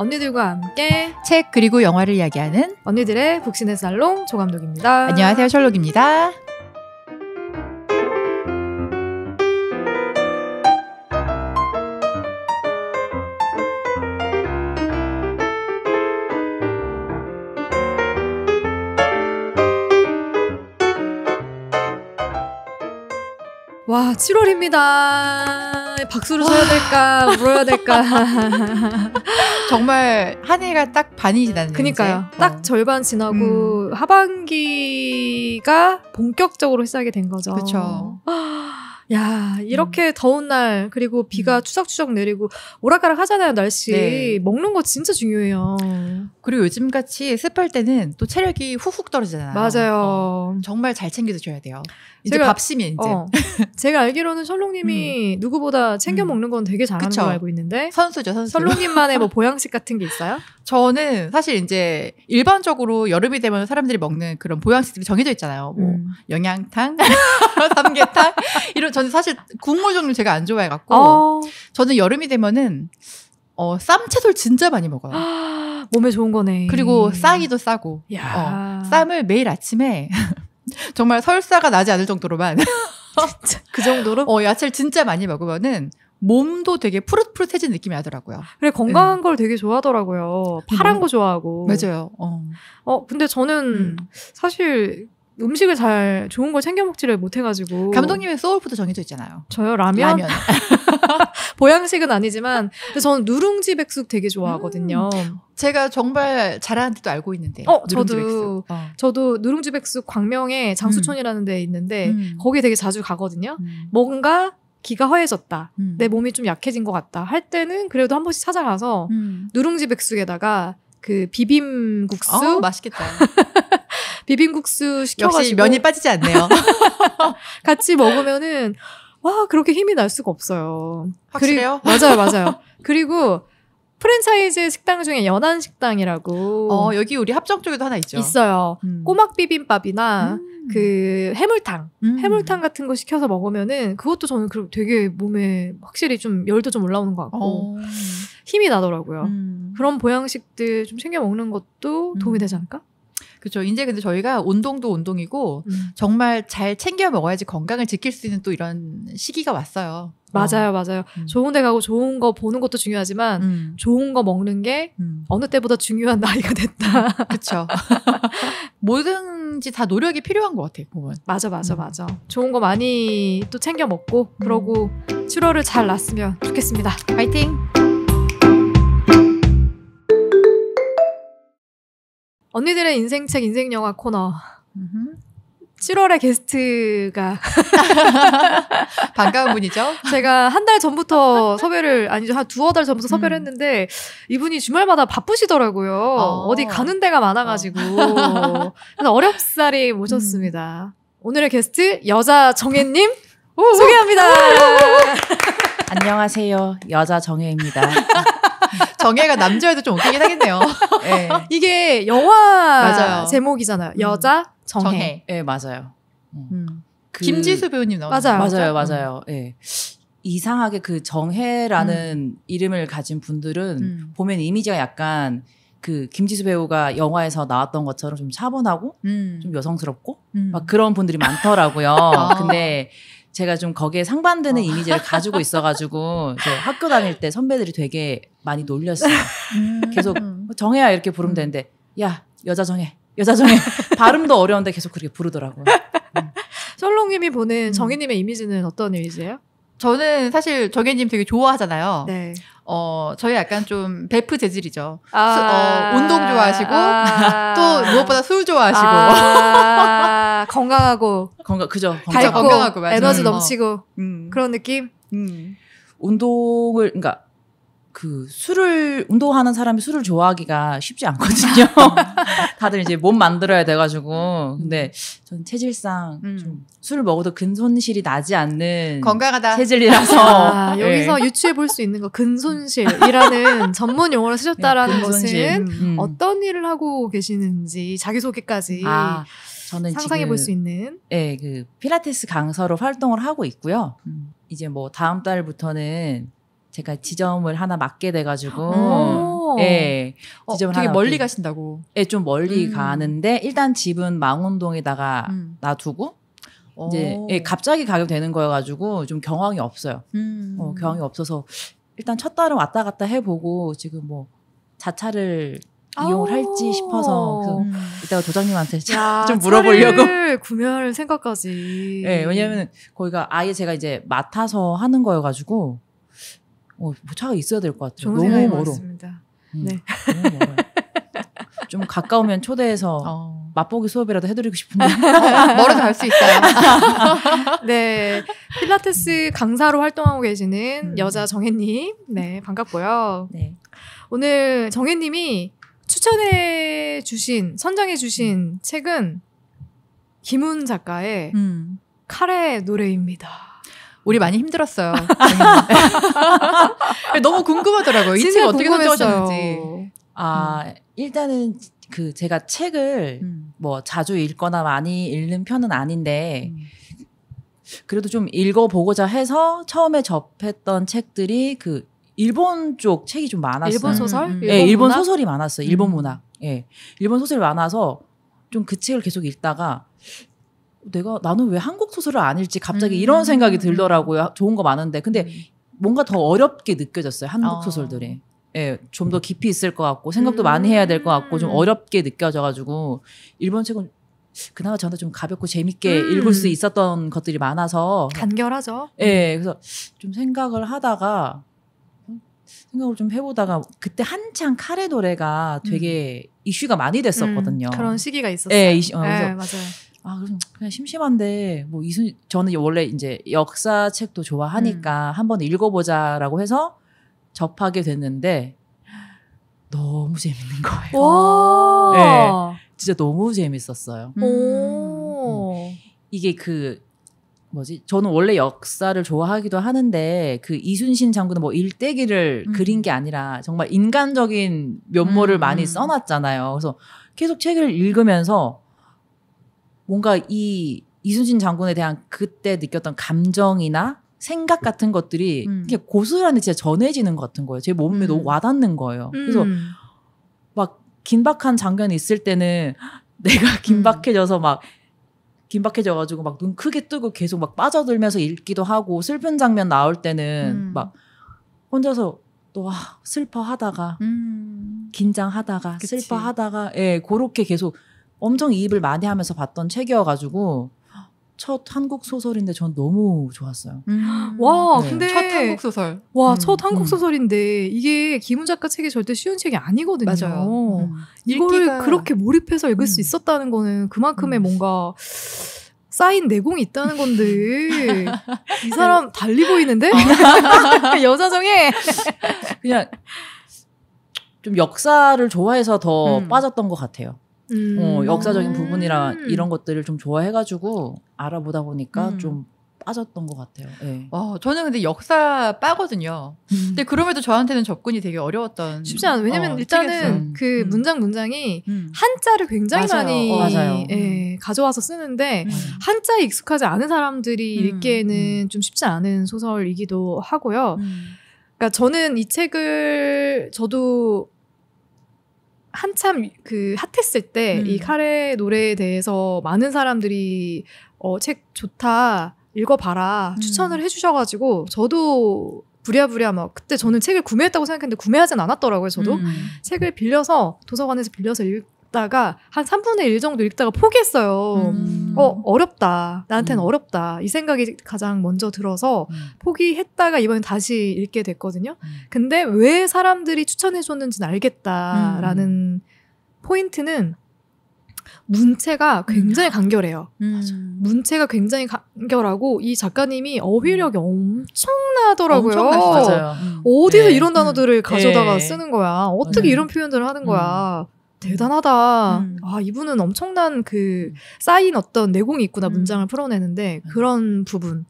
언니들과 함께 책 그리고 영화를 이야기하는 언니들의 북신의 살롱 조감독입니다. 안녕하세요. 셜록입니다. 와, 7월입니다. 사람 박수를 쳐야 될까 물어야 될까 정말 한 해가 딱 반이 지났는데 그니까요 어. 딱 절반 지나고 음. 하반기가 본격적으로 시작이 된 거죠 그렇죠 야 이렇게 음. 더운 날 그리고 비가 음. 추적추적 내리고 오락가락 하잖아요 날씨 네. 먹는 거 진짜 중요해요 그리고 요즘같이 습할 때는 또 체력이 훅훅 떨어지잖아요 맞아요 어, 정말 잘 챙겨 드셔야 돼요 이제 제가, 밥심이 이제. 어, 제가 알기로는 설롱님이 음. 누구보다 챙겨 음. 먹는 건 되게 잘하는 그쵸? 걸 알고 있는데 선수죠 선수. 설롱님만의 뭐 보양식 같은 게 있어요? 저는 사실 이제 일반적으로 여름이 되면 사람들이 먹는 그런 보양식들이 정해져 있잖아요. 뭐 음. 영양탕, 삼계탕 이런 저는 사실 국물 종류 제가 안 좋아해 갖고 어. 저는 여름이 되면은 어, 쌈 채소를 진짜 많이 먹어요. 몸에 좋은 거네. 그리고 싸기도 싸고. 어, 쌈을 매일 아침에 정말 설사가 나지 않을 정도로만. 그 정도로? 어, 야채를 진짜 많이 먹으면은 몸도 되게 푸릇푸릇해진 느낌이 나더라고요. 그래 건강한 네. 걸 되게 좋아하더라고요. 파란 음. 거 좋아하고. 맞아요. 어. 어 근데 저는 음. 사실 음식을 잘 좋은 걸 챙겨 먹지를 못해가지고 감독님의 소울푸드 정해져 있잖아요. 저요 라면. 라면. 보양식은 아니지만 근데 저는 누룽지 백숙 되게 좋아하거든요. 음, 제가 정말 잘하는 지도 알고 있는데. 어 저도 어. 저도 누룽지 백숙 광명에 장수촌이라는 데 있는데 음. 음. 거기 되게 자주 가거든요. 음. 뭔가 기가 허해졌다. 음. 내 몸이 좀 약해진 것 같다. 할 때는 그래도 한 번씩 찾아가서 음. 누룽지 백숙에다가 그 비빔국수 어, 맛있겠다. 비빔국수 시켜가지고 역시 면이 빠지지 않네요. 같이 먹으면은 와 그렇게 힘이 날 수가 없어요. 확실해요? 그리고, 맞아요, 맞아요. 그리고 프랜차이즈 식당 중에 연안 식당이라고. 어 여기 우리 합정 쪽에도 하나 있죠. 있어요. 음. 꼬막 비빔밥이나 음. 그 해물탕, 음. 해물탕 같은 거 시켜서 먹으면은 그것도 저는 되게 몸에 확실히 좀 열도 좀 올라오는 것 같고 어. 힘이 나더라고요. 음. 그런 보양식들 좀 챙겨 먹는 것도 도움이 음. 되지 않을까? 그렇죠. 이제 근데 저희가 운동도 운동이고 음. 정말 잘 챙겨 먹어야지 건강을 지킬 수 있는 또 이런 시기가 왔어요. 어. 맞아요, 맞아요. 음. 좋은 데 가고 좋은 거 보는 것도 중요하지만 음. 좋은 거 먹는 게 음. 어느 때보다 중요한 나이가 됐다. 그렇죠. 뭐든지 다 노력이 필요한 것 같아요, 보면. 맞아, 맞아, 음. 맞아. 좋은 거 많이 또 챙겨 먹고 음. 그러고 7월을 잘 났으면 좋겠습니다. 파이팅! 언니들의 인생책 인생영화 코너. 7월의 게스트가 반가운 분이죠. 제가 한 달 전부터 섭외를 아니죠 한 두어 달 전부터 섭외를 음. 했는데 이분이 주말마다 바쁘시더라고요. 아. 어. 디 가는 데가 많아가지고 어. 그래서 어렵사리 모셨습니다. 음. 오늘의 게스트 여자 정혜님 소개합니다. 안녕하세요 여자 정혜입니다. 정해가 남자여도 좀 웃기긴 하겠네요. 네. 이게 영화 맞아요. 제목이잖아요. 음. 여자 정혜. 예, 네, 맞아요. 음. 음. 그... 김지수 배우님 나오는 맞아요. 맞아요. 음. 맞아요. 예. 음. 네. 이상하게 그 정혜라는 음. 이름을 가진 분들은 보면 이미지가 약간 그 김지수 배우가 영화에서 나왔던 것처럼 좀 차분하고 좀 여성스럽고 막 그런 분들이 많더라고요. 아. 근데 제가 좀 거기에 상반되는 어. 이미지를 가지고 있어가지고 학교 다닐 때 선배들이 되게 많이 놀렸어요. 음. 계속 정해야 이렇게 부르면 되는데 야 여자 정해 여자 정해 발음도 어려운데 계속 그렇게 부르더라고요. 음. 솔롱님이 보는 음. 정희님의 이미지는 어떤 이미지예요? 저는 사실 정현님 되게 좋아하잖아요. 네. 어, 저희 약간 좀 베프 재질이죠. 아~ 수, 어, 운동 좋아하시고, 아~ 또 무엇보다 술 좋아하시고. 아~ 건강하고. 건강, 그죠. 건강, 하고 에너지 어. 넘치고. 음. 그런 느낌? 음. 운동을, 그러니까 그 술을 운동하는 사람이 술을 좋아하기가 쉽지 않거든요. 다들 이제 몸 만들어야 돼가지고 음. 근데 전 체질상 음. 좀 술을 먹어도 근손실이 나지 않는 건강하다 체질이라서 아, 예. 여기서 유추해 볼 수 있는 거 근손실이라는 전문 용어를 쓰셨다라는 네, 것은 음, 음. 어떤 일을 하고 계시는지 자기 소개까지 아. 저는 상상해 볼 수 있는 예, 네, 그 피라테스 강사로 활동을 하고 있고요. 음. 이제 뭐 다음 달부터는 제가 지점을 하나 맡게 돼가지고 음. 예 어, 지점을 되게 하나 멀리 맡게, 가신다고 예 좀 멀리 음. 가는데 일단 집은 망원동에다가 음. 놔두고 오. 이제 어. 예, 갑자기 가게 되는 거여가지고 좀 경황이 없어요 음. 어, 경황이 없어서 일단 첫 달은 왔다 갔다 해보고 지금 뭐 자차를 아. 이용을 할지 싶어서 그 음. 이따가 도장님한테 야, 좀 물어보려고 구매할 생각까지. 네, 예, 왜냐면 거기가 아예 제가 이제 맡아서 하는 거여가지고 어, 뭐 차가 있어야 될 것 같아요. 너무 멀어. 음, 네. 너무 멀어요. 좀 가까우면 초대해서 어. 맛보기 수업이라도 해드리고 싶은데 멀어도 갈 수 있어요. 네, 필라테스 강사로 활동하고 계시는 음. 여자 정혜님, 네 반갑고요. 네. 오늘 정혜님이 추천해 주신 선정해 주신 음. 책은 김훈 작가의 음. 카레 노래입니다. 우리 많이 힘들었어요. 네. 너무 궁금하더라고요. 이책을 어떻게 선택하셨는지. 음. 아, 음. 일단은 그 제가 책을 음. 뭐 자주 읽거나 많이 읽는 편은 아닌데 음. 그래도 좀 읽어보고자 해서 처음에 접했던 책들이 그 일본 쪽 책이 좀 많았어요. 일본 소설? 음. 일본 네, 일본 문학? 소설이 많았어요. 일본 문학. 예. 네. 일본 소설이 많아서 좀 그 책을 계속 읽다가 내가 나는 왜 한국 소설을 안 읽지 갑자기 음. 이런 생각이 들더라고요. 좋은 거 많은데 근데 음. 뭔가 더 어렵게 느껴졌어요. 한국 어. 소설들이. 예, 좀 더 깊이 있을 것 같고 생각도 음. 많이 해야 될 것 같고 좀 음. 어렵게 느껴져가지고 일본 책은 그나마 저한테 좀 가볍고 재밌게 음. 읽을 수 있었던 것들이 많아서 간결하죠. 예, 그래서 좀 생각을 하다가 음, 생각을 좀 해보다가 그때 한창 카레 노래가 되게 음. 이슈가 많이 됐었거든요. 그런 시기가 있었어요. 예, 이슈, 어, 예 맞아요. 아, 그럼 그냥 심심한데 뭐 이순 저는 원래 이제 역사 책도 좋아하니까 음. 한번 읽어보자라고 해서 접하게 됐는데 너무 재밌는 거예요. 네, 진짜 너무 재밌었어요. 음. 이게 그 뭐지? 저는 원래 역사를 좋아하기도 하는데 그 이순신 장군은 뭐 일대기를 음. 그린 게 아니라 정말 인간적인 면모를 음. 많이 써놨잖아요. 그래서 계속 책을 읽으면서 뭔가 이 이순신 장군에 대한 그때 느꼈던 감정이나 생각 같은 것들이 음. 이게 고스란히 진짜 전해지는 것 같은 거예요. 제 몸에 음. 너무 와닿는 거예요. 음. 그래서 막 긴박한 장면이 있을 때는 내가 음. 긴박해져서 막 긴박해져가지고 막 눈 크게 뜨고 계속 막 빠져들면서 읽기도 하고 슬픈 장면 나올 때는 음. 막 혼자서 또 아, 슬퍼하다가 음. 긴장하다가 그치. 슬퍼하다가 예 그렇게 계속 엄청 이입을 많이 하면서 봤던 책이어가지고 첫 한국 소설인데 전 너무 좋았어요. 음. 음. 와, 네. 근데 첫 한국 소설. 와, 음. 첫 한국 음. 소설인데 이게 김훈 작가 책이 절대 쉬운 책이 아니거든요. 맞아요. 음. 이거를 읽기가... 그렇게 몰입해서 읽을 수 음. 있었다는 거는 그만큼의 뭔가 쌓인 내공이 있다는 건데 이 사람 달리 보이는데 아. 여자 정에 그냥 좀 역사를 좋아해서 더 빠졌던 것 같아요. 어, 음. 어, 역사적인 부분이나 아. 이런 것들을 좀 좋아해가지고 알아보다 보니까 음. 좀 빠졌던 것 같아요. 네. 어, 저는 근데 역사 빠거든요. 음. 근데 그럼에도 저한테는 접근이 되게 어려웠던. 쉽지 않아. 왜냐면 어, 일단은 음. 그 음. 문장 문장이 음. 한자를 굉장히 맞아요. 많이 어, 예, 음. 가져와서 쓰는데 음. 한자에 익숙하지 않은 사람들이 읽기에는 좀 쉽지 않은 소설이기도 하고요. 그러니까 저는 이 책을 저도 한참 그 핫했을 때이 음. 카레 노래에 대해서 많은 사람들이 어, 책 좋다 읽어봐라 음. 추천을 해주셔가지고 저도 부랴부랴 막 그때 저는 책을 구매했다고 생각했는데 구매하진 않았더라고요 저도 음. 책을 빌려서 도서관에서 빌려서 읽, 읽다가 한 3분의 1 정도 읽다가 포기했어요. 음. 어, 어렵다. 나한테는 음. 어렵다. 이 생각이 가장 먼저 들어서 음. 포기했다가 이번에 다시 읽게 됐거든요. 음. 근데 왜 사람들이 추천해줬는지는 알겠다라는 음. 포인트는 문체가 음. 굉장히 간결해요. 음. 문체가 굉장히 간결하고 이 작가님이 어휘력이 엄청나더라고요. 엄청나요 어디서 네. 이런 단어들을 음. 가져다가 네. 쓰는 거야? 어떻게 음. 이런 표현들을 하는 거야? 대단하다. 음. 아, 이분은 엄청난 그 쌓인 어떤 내공이 있구나 음. 문장을 풀어내는데 음. 그런 부분.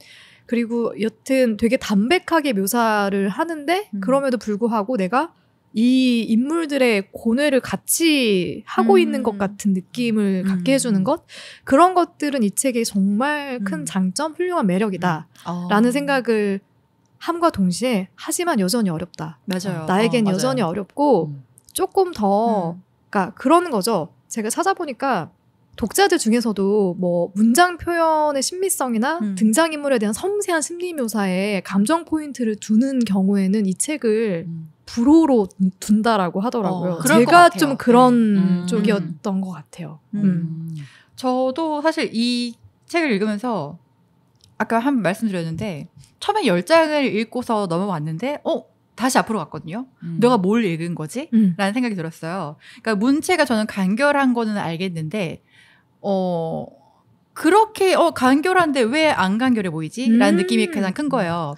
그리고 여튼 되게 담백하게 묘사를 하는데 음. 그럼에도 불구하고 내가 이 인물들의 고뇌를 같이 하고 음. 있는 것 같은 느낌을 음. 갖게 해주는 것 그런 것들은 이 책의 정말 큰 음. 장점 훌륭한 매력이다라는 음. 아. 어. 생각을 함과 동시에 하지만 여전히 어렵다 맞아요 나에겐 어, 맞아요. 여전히 어렵고 조금 더 그러니까 그런 거죠. 제가 찾아보니까 독자들 중에서도 뭐 문장 표현의 심미성이나 음. 등장인물에 대한 섬세한 심리 묘사에 감정 포인트를 두는 경우에는 이 책을 음. 불호로 둔다라고 하더라고요. 어, 제가 좀 그런 음. 음. 쪽이었던 것 같아요. 음. 저도 사실 이 책을 읽으면서 아까 한 번 말씀드렸는데 처음에 열장을 읽고서 넘어왔는데 어 다시 앞으로 갔거든요. 음. 내가 뭘 읽은 거지? 음. 라는 생각이 들었어요. 그러니까 문체가 저는 간결한 거는 알겠는데, 어, 그렇게, 어, 간결한데 왜 안 간결해 보이지? 라는 음. 느낌이 가장 큰 거예요.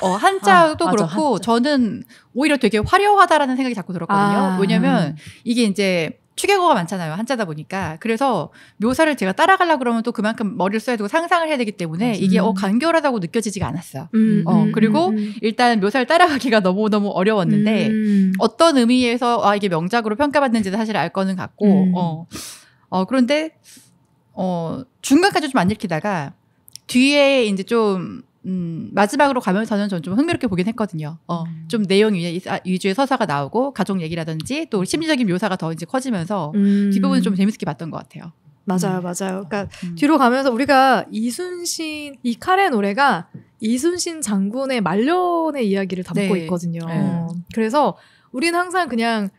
어, 한자도 아, 그렇고, 맞아, 한자. 저는 오히려 되게 화려하다라는 생각이 자꾸 들었거든요. 아. 왜냐면 이게 이제 추격고가 많잖아요. 한자다 보니까. 음. 그래서 묘사를 제가 따라가려 그러면 또 그만큼 머리를 써야 되고 상상을 해야 되기 때문에 이게 어 음. 간결하다고 느껴지지가 않았어. 음, 어 음, 그리고 일단 묘사를 따라가기가 너무 너무 어려웠는데 어떤 의미에서 아 이게 명작으로 평가받는지도 사실 알 거는 같고 어. 어 그런데 어 중간까지 좀 안 읽히다가 뒤에 이제 좀 음, 마지막으로 가면서는 전 좀 흥미롭게 보긴 했거든요. 어, 음. 좀 내용 아, 위주의 위 서사가 나오고 가족 얘기라든지 또 음. 심리적인 묘사가 더 이제 커지면서 음. 뒷부분 은좀 재밌게 봤던 것 같아요. 맞아요, 음. 맞아요. 그러니까 음. 뒤로 가면서 우리가 이순신 이 칼의 노래가 이순신 장군의 말년의 이야기를 담고 네. 있거든요. 네. 그래서 우리는 항상 그냥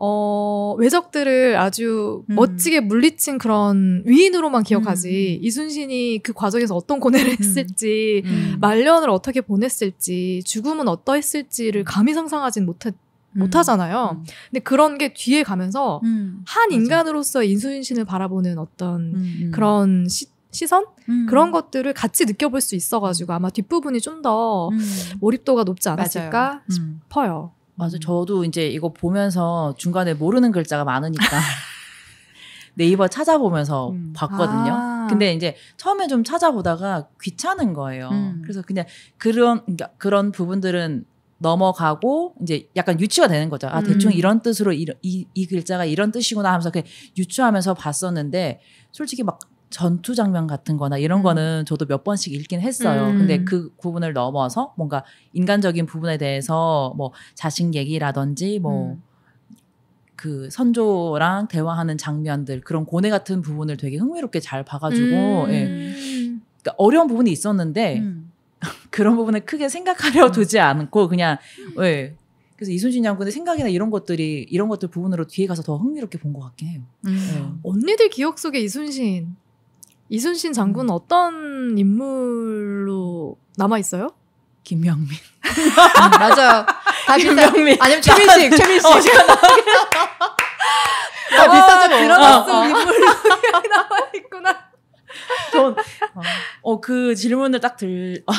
어, 외적들을 아주 음. 멋지게 물리친 그런 위인으로만 기억하지, 음. 이순신이 그 과정에서 어떤 고뇌를 음. 했을지, 음. 말년을 어떻게 보냈을지, 죽음은 어떠했을지를 감히 상상하진 못했 음. 못하잖아요. 음. 근데 그런 게 뒤에 가면서 한 인간으로서 이순신을 바라보는 어떤 그런 시, 시선 음. 그런 것들을 같이 느껴볼 수 있어가지고 아마 뒷부분이 좀더 음. 몰입도가 높지 않았을까 맞아요. 싶어요. 맞아. 음. 저도 이제 이거 보면서 중간에 모르는 글자가 많으니까 네이버 찾아보면서 음. 봤거든요. 아. 근데 이제 처음에 좀 찾아보다가 귀찮은 거예요. 음. 그래서 그냥 그런 그 그런 부분들은 넘어가고 이제 약간 유추가 되는 거죠. 아 대충 음. 이런 뜻으로 이, 이, 이 글자가 이런 뜻이구나 하면서 그냥 유추하면서 봤었는데 솔직히 막 전투 장면 같은 거나 이런 음. 거는 저도 몇 번씩 읽긴 했어요. 음. 근데 그 부분을 넘어서 뭔가 인간적인 부분에 대해서 뭐 자식 얘기라든지 뭐 음. 그 선조랑 대화하는 장면들 그런 고뇌 같은 부분을 되게 흥미롭게 잘 봐가지고 음. 예. 그러니까 어려운 부분이 있었는데 음. 그런 부분을 크게 생각하려 음. 두지 않고 그냥 예. 그래서 이순신 장군의 생각이나 이런 것들이 이런 것들 부분으로 뒤에 가서 더 흥미롭게 본 것 같긴 해요. 예. 언니들 기억 속에 이순신 이순신 장군은 음. 어떤 인물로 남아 있어요? 김영민. 음, 맞아요. 다 김영민. 아니면 최민식, 최민식. 어, 다 아, 비싸죠. 들어봤어 인물로 나와 있구나. 전어그 질문을 딱 들. 어.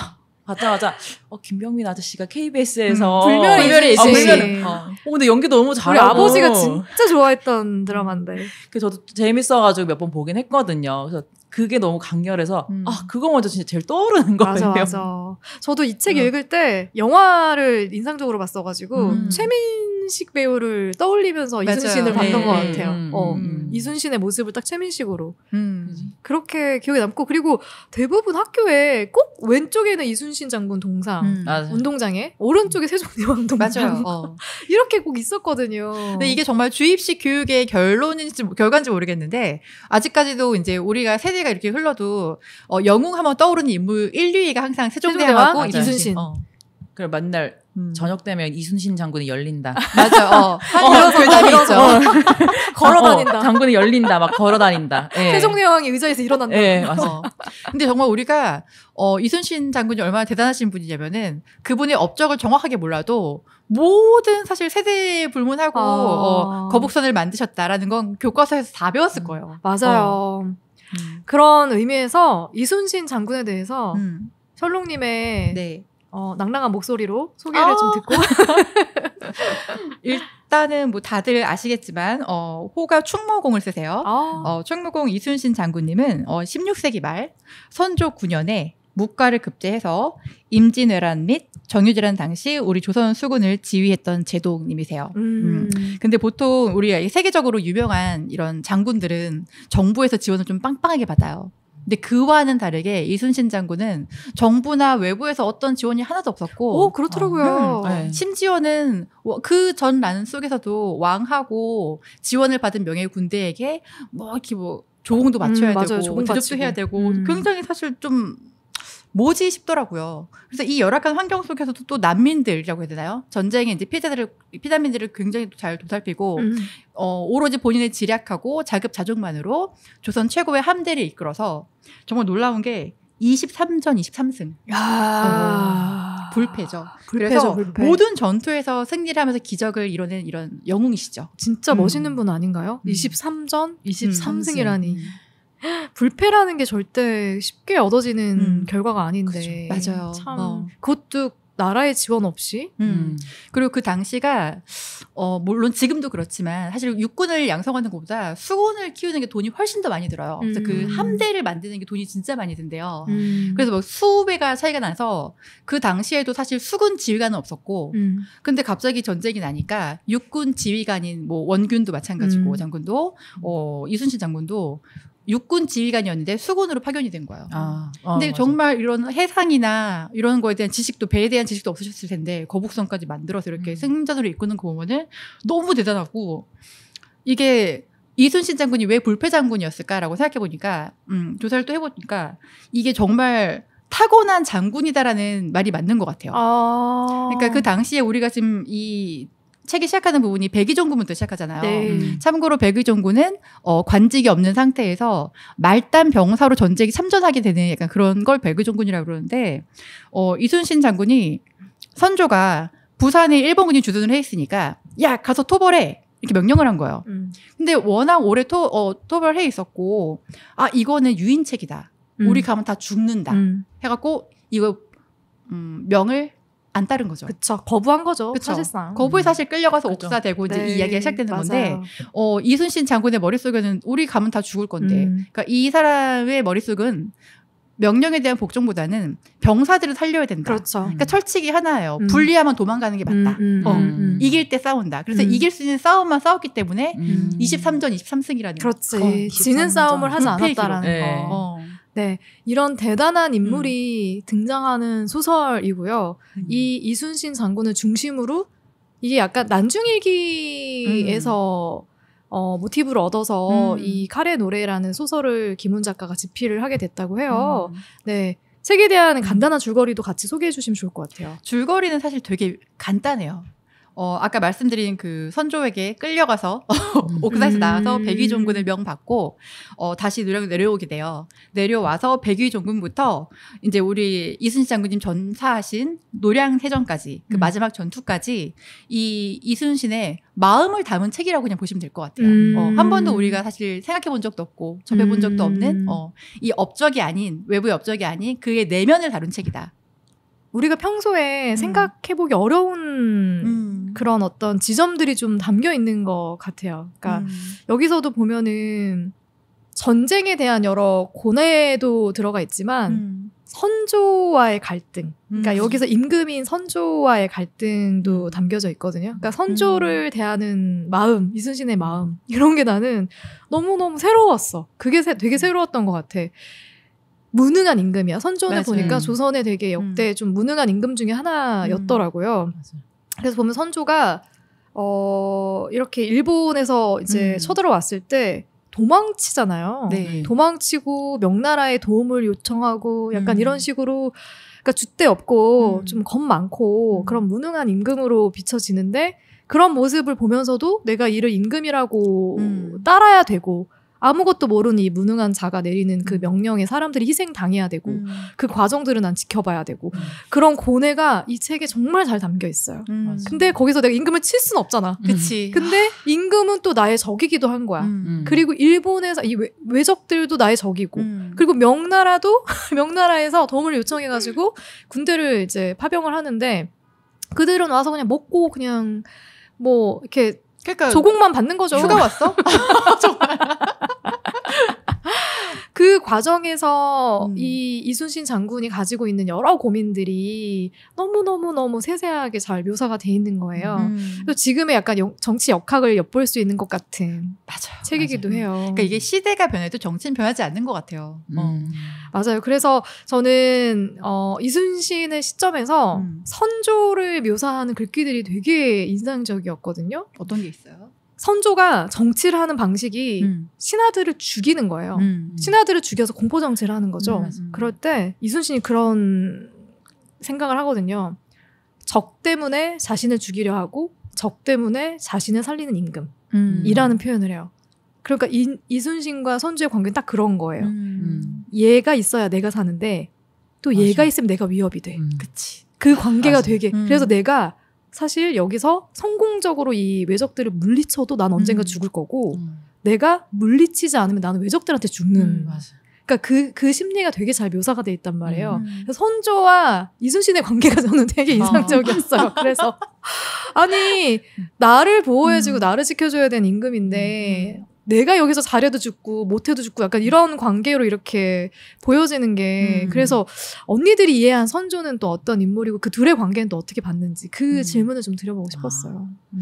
받자마자 어, 김병민 아저씨가 KBS에서 음, 불멸의 어, 어, 불멸의 예 음. 불멸. 어. 어, 근데 연기 너무 잘하고 우리 아버지가 진짜 좋아했던 드라마인데. 그 저도 재밌어가지고 몇 번 보긴 했거든요. 그래서 그게 너무 강렬해서 음. 아 그거 먼저 진짜 제일 떠오르는 거예요. 맞아, 맞아. 저도 이책 음. 읽을 때 영화를 인상적으로 봤어가지고 음. 최민 최민식 배우를 떠올리면서 맞아요. 이순신을 봤던 것 네. 같아요. 음, 어, 음, 음. 이순신의 모습을 딱 최민식으로 음. 그렇게 기억에 남고 그리고 대부분 학교에 꼭 왼쪽에는 이순신 장군 동상 음. 운동장에 오른쪽에 세종대왕 동상 어. 이렇게 꼭 있었거든요. 근데 이게 정말 주입식 교육의 결론인지 결과인지 모르겠는데 아직까지도 이제 우리가 세대가 이렇게 흘러도 어, 영웅 하면 떠오르는 인물 1, 2위가 항상 세종대왕하고 세종대왕? 이순신. 어. 그리고 만날 음. 저녁 되면 이순신 장군이 열린다. 맞아. 어. 어, 교다니 있죠. 어. 걸어다닌다. 어, 장군이 열린다. 막 걸어다닌다. 예. 세종대왕이 의자에서 일어난다. 예, 맞아. 근데 정말 우리가 어, 이순신 장군이 얼마나 대단하신 분이냐면은 그분의 업적을 정확하게 몰라도 모든 사실 세대 불문하고 아. 어, 거북선을 만드셨다라는 건 교과서에서 다 배웠을 음. 거예요. 맞아요. 어. 음. 그런 의미에서 이순신 장군에 대해서 음. 철롱님의 네. 어, 낭랑한 목소리로 소개를 어~ 좀 아. 듣고 일단은 뭐 다들 아시겠지만 어, 호가 충무공을 쓰세요. 아~ 어, 충무공 이순신 장군님은 어, 16세기 말 선조 9년에 무과를 급제해서 임진왜란 및 정유재란 당시 우리 조선 수군을 지휘했던 제독님이세요. 음. 음. 근데 보통 우리 세계적으로 유명한 이런 장군들은 정부에서 지원을 좀 빵빵하게 받아요. 근데 그와는 다르게 이순신 장군은 정부나 외부에서 어떤 지원이 하나도 없었고. 오, 그렇더라고요. 어, 네. 심지어는 그전란 속에서도 왕하고 지원을 받은 명예 군대에게 뭐 이렇게 뭐 조공도 맞춰야 음, 되고 맞 조공 대접도 해야 되고 음. 굉장히 사실 좀 뭐지 싶더라고요. 그래서 이 열악한 환경 속에서도 또 난민들이라고 해야 되나요? 전쟁에 이제 피해자들을 피난민들을 굉장히 잘 도살피고 음. 어, 오로지 본인의 지략하고 자급자족만으로 조선 최고의 함대를 이끌어서 정말 놀라운 게 23전 23승. 야. 어, 불패죠. 불패죠. 그래서 불패. 모든 전투에서 승리를 하면서 기적을 이뤄낸 이런 영웅이시죠. 진짜 음. 멋있는 분 아닌가요? 음. 23전 23승이라니. 음. 불패라는 게 절대 쉽게 얻어지는 음. 결과가 아닌데 그쵸. 맞아요. 참 어. 그것도 나라의 지원 없이 음. 음. 그리고 그 당시가 어 물론 지금도 그렇지만 사실 육군을 양성하는 것보다 수군을 키우는 게 돈이 훨씬 더 많이 들어요. 그래서 그 음. 함대를 만드는 게 돈이 진짜 많이 든대요. 음. 그래서 뭐 수배가 차이가 나서 그 당시에도 사실 수군 지휘관은 없었고 음. 근데 갑자기 전쟁이 나니까 육군 지휘관인 뭐 원균도 마찬가지고 장군도 어 이순신 장군도 육군 지휘관이었는데 수군으로 파견이 된 거예요. 아, 어, 근데 맞아. 정말 이런 해상이나 이런 거에 대한 지식도 배에 대한 지식도 없으셨을 텐데 거북선까지 만들어서 이렇게 음. 승전으로 이끄는 거 그 보면은 너무 대단하고 이게 이순신 장군이 왜 불패 장군이었을까라고 생각해 보니까 음, 조사를 또 해보니까 이게 정말 타고난 장군이다라는 말이 맞는 것 같아요. 아~ 그러니까 그 당시에 우리가 지금 이 책이 시작하는 부분이 백의종군부터 시작하잖아요. 네. 음. 음. 참고로 백의종군은 어, 관직이 없는 상태에서 말단 병사로 전쟁이 참전하게 되는 약간 그런 걸 백의종군이라고 그러는데 어, 이순신 장군이 선조가 부산에 일본군이 주둔을 해 있으니까 야 가서 토벌해 이렇게 명령을 한 거예요. 음. 근데 워낙 오래 토, 어, 토벌해 있었고 아 이거는 유인책이다. 음. 우리 가면 다 죽는다. 음. 해갖고 이거 음, 명을 안 따른 거죠. 그쵸. 거부한 거죠. 그쵸. 사실상. 거부에 음. 사실 끌려가서 그쵸. 옥사되고 이제 이 네, 이야기가 시작되는 맞아요. 건데, 어, 이순신 장군의 머릿속에는 우리 가면 다 죽을 건데, 음. 그니까이 사람의 머릿속은 명령에 대한 복종보다는 병사들을 살려야 된다. 그렇죠. 그러니까 음. 철칙이 하나예요. 음. 불리하면 도망가는 게 맞다. 음, 음, 어. 음, 이길 때 싸운다. 그래서 이길 수 있는 싸움만 싸웠기 때문에 23전 23승이라는 그렇지. 거. 지는 싸움을 하지 않았다라는 네. 어. 네, 이런 대단한 인물이 음. 등장하는 소설이고요. 음. 이 이순신 장군을 중심으로 이게 약간 난중일기에서 음. 어, 모티브를 얻어서 음. 이 카레 노래라는 소설을 김훈 작가가 집필을 하게 됐다고 해요. 음. 네. 책에 대한 간단한 줄거리도 같이 소개해 주시면 좋을 것 같아요. 줄거리는 사실 되게 간단해요. 어, 아까 말씀드린 그 선조에게 끌려가서 음. 옥사에서 나와서 음. 백위종군을 명받고 어, 다시 누령 내려오게 돼요. 내려와서 백위종군부터 이제 우리 이순신 장군님 전사하신 노량세전까지그 음. 마지막 전투까지 이 이순신의 마음을 담은 책이라고 그냥 보시면 될 것 같아요. 음. 어, 한 음. 번도 우리가 사실 생각해 본 적도 없고 접해 본 적도 없는 어, 이 업적이 아닌 외부의 업적이 아닌 그의 내면을 다룬 책이다. 우리가 평소에 음. 생각해보기 어려운 음. 그런 어떤 지점들이 좀 담겨 있는 것 같아요. 그러니까 음. 여기서도 보면은 전쟁에 대한 여러 고뇌도 들어가 있지만 음. 선조와의 갈등. 그러니까 음. 여기서 임금인 선조와의 갈등도 음. 담겨져 있거든요. 그러니까 선조를 대하는 마음, 이순신의 마음 이런 게 나는 너무 너무 새로웠어. 그게 되게 새로웠던 것 같아. 무능한 임금이야. 선조는 보니까 음. 조선에 되게 역대 음. 좀 무능한 임금 중에 하나였더라고요. 음. 그래서 보면 선조가 어 이렇게 일본에서 이제 음. 쳐들어왔을 때 도망치잖아요. 네. 네. 도망치고 명나라의 도움을 요청하고 약간 음. 이런 식으로 그러니까 주대 없고 음. 좀겁 많고 그런 무능한 임금으로 비춰지는데 그런 모습을 보면서도 내가 이를 임금이라고 따라야 되고 아무것도 모르는 이 무능한 자가 내리는 그 음. 명령에 사람들이 희생당해야 되고 음. 그 과정들은 난 지켜봐야 되고 음. 그런 고뇌가 이 책에 정말 잘 담겨 있어요. 음. 근데 거기서 내가 임금을 칠 수는 없잖아. 음. 그치. 음. 근데 임금은 또 나의 적이기도 한 거야. 그리고 일본에서 이 외, 적들도 나의 적이고 그리고 명나라도 명나라에서 도움을 요청해가지고 군대를 이제 파병을 하는데 그들은 와서 그냥 먹고 그냥 뭐 이렇게 그러니까 조공만 받는 거죠. 휴가 왔어? 그 과정에서 음. 이 이순신 장군이 가지고 있는 여러 고민들이 너무너무너무 세세하게 잘 묘사가 돼 있는 거예요. 음. 지금의 약간 영, 정치 역학을 엿볼 수 있는 것 같은 맞아요, 책이기도 맞아요. 해요. 그러니까 이게 시대가 변해도 정치는 변하지 않는 것 같아요. 음. 어. 맞아요. 그래서 저는 어, 이순신의 시점에서 음. 선조를 묘사하는 글귀들이 되게 인상적이었거든요. 어떤 게 있어요? 선조가 정치를 하는 방식이 음. 신하들을 죽이는 거예요. 음. 음. 신하들을 죽여서 공포 정치를 하는 거죠. 음, 그럴 때 이순신이 그런 생각을 하거든요. 적 때문에 자신을 죽이려 하고 적 때문에 자신을 살리는 임금이라는 음. 표현을 해요. 그러니까 이, 이순신과 선조의 관계는 딱 그런 거예요. 음. 얘가 있어야 내가 사는데 또 맞아. 얘가 있으면 내가 위협이 돼. 그치. 그 관계가 맞아. 되게 그래서 내가 사실 여기서 성공적으로 이 외적들을 물리쳐도 난 언젠가 음. 죽을 거고 음. 내가 물리치지 않으면 나는 외적들한테 죽는 음, 그러니까 그, 그 심리가 되게 잘 묘사가 돼 있단 말이에요. 음. 선조와 이순신의 관계가 저는 되게 아. 인상적이었어요. 어. 그래서 아니 나를 보호해주고 음. 나를 지켜줘야 된 임금인데 음, 내가 여기서 잘해도 죽고 못해도 죽고 약간 이런 관계로 이렇게 보여지는 게 음. 그래서 언니들이 이해한 선조는 또 어떤 인물이고 그 둘의 관계는 또 어떻게 봤는지 그 음. 질문을 좀 드려보고 아. 싶었어요. 아. 음.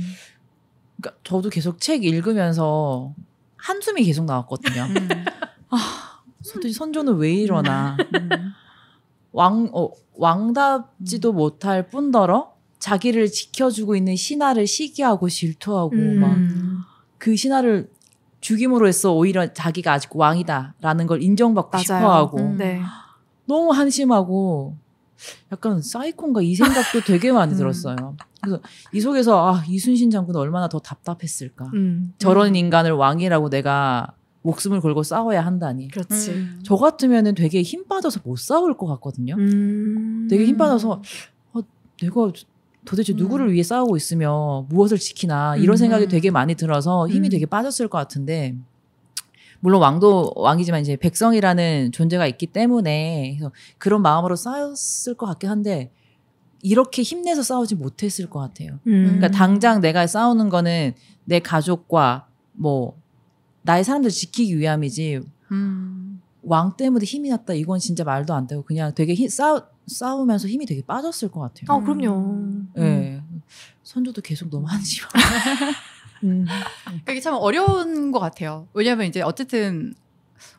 그러니까 저도 계속 책 읽으면서 한숨이 계속 나왔거든요. 음. 아, 선조는 왜 이러나. 음. 음. 왕, 어, 왕답지도 못할 뿐더러 자기를 지켜주고 있는 신하를 시기하고 질투하고 막 그 신하를 죽임으로 했서 오히려 자기가 아직 왕이다라는 걸 인정받고 맞아요. 싶어하고 음, 네. 너무 한심하고 약간 사이콘가 이 생각도 되게 많이 음. 들었어요. 그래서 이 속에서 아 이순신 장군 얼마나 더 답답했을까. 음. 음. 저런 인간을 왕이라고 내가 목숨을 걸고 싸워야 한다니. 그렇지. 음. 저 같으면은 되게 힘 빠져서 못 싸울 것 같거든요. 음. 되게 힘 빠져서 아, 내가 도대체 음. 누구를 음. 위해 싸우고 있으며 무엇을 지키나 이런 음. 생각이 되게 많이 들어서 힘이 음. 되게 빠졌을 것 같은데 물론 왕도 왕이지만 이제 백성이라는 존재가 있기 때문에 그래서 그런 마음으로 싸웠을 것 같긴 한데 이렇게 힘내서 싸우지 못했을 것 같아요. 음. 그러니까 당장 내가 싸우는 거는 내 가족과 뭐 나의 사람들 지키기 위함이지. 음. 왕 때문에 힘이 났다 이건 진짜 말도 안 되고 그냥 되게 힘, 싸우 싸우면서 힘이 되게 빠졌을 것 같아요. 아, 그럼요. 네. 선조도 계속 너무 한심하 음. 그게 참 어려운 것 같아요. 왜냐면 이제 어쨌든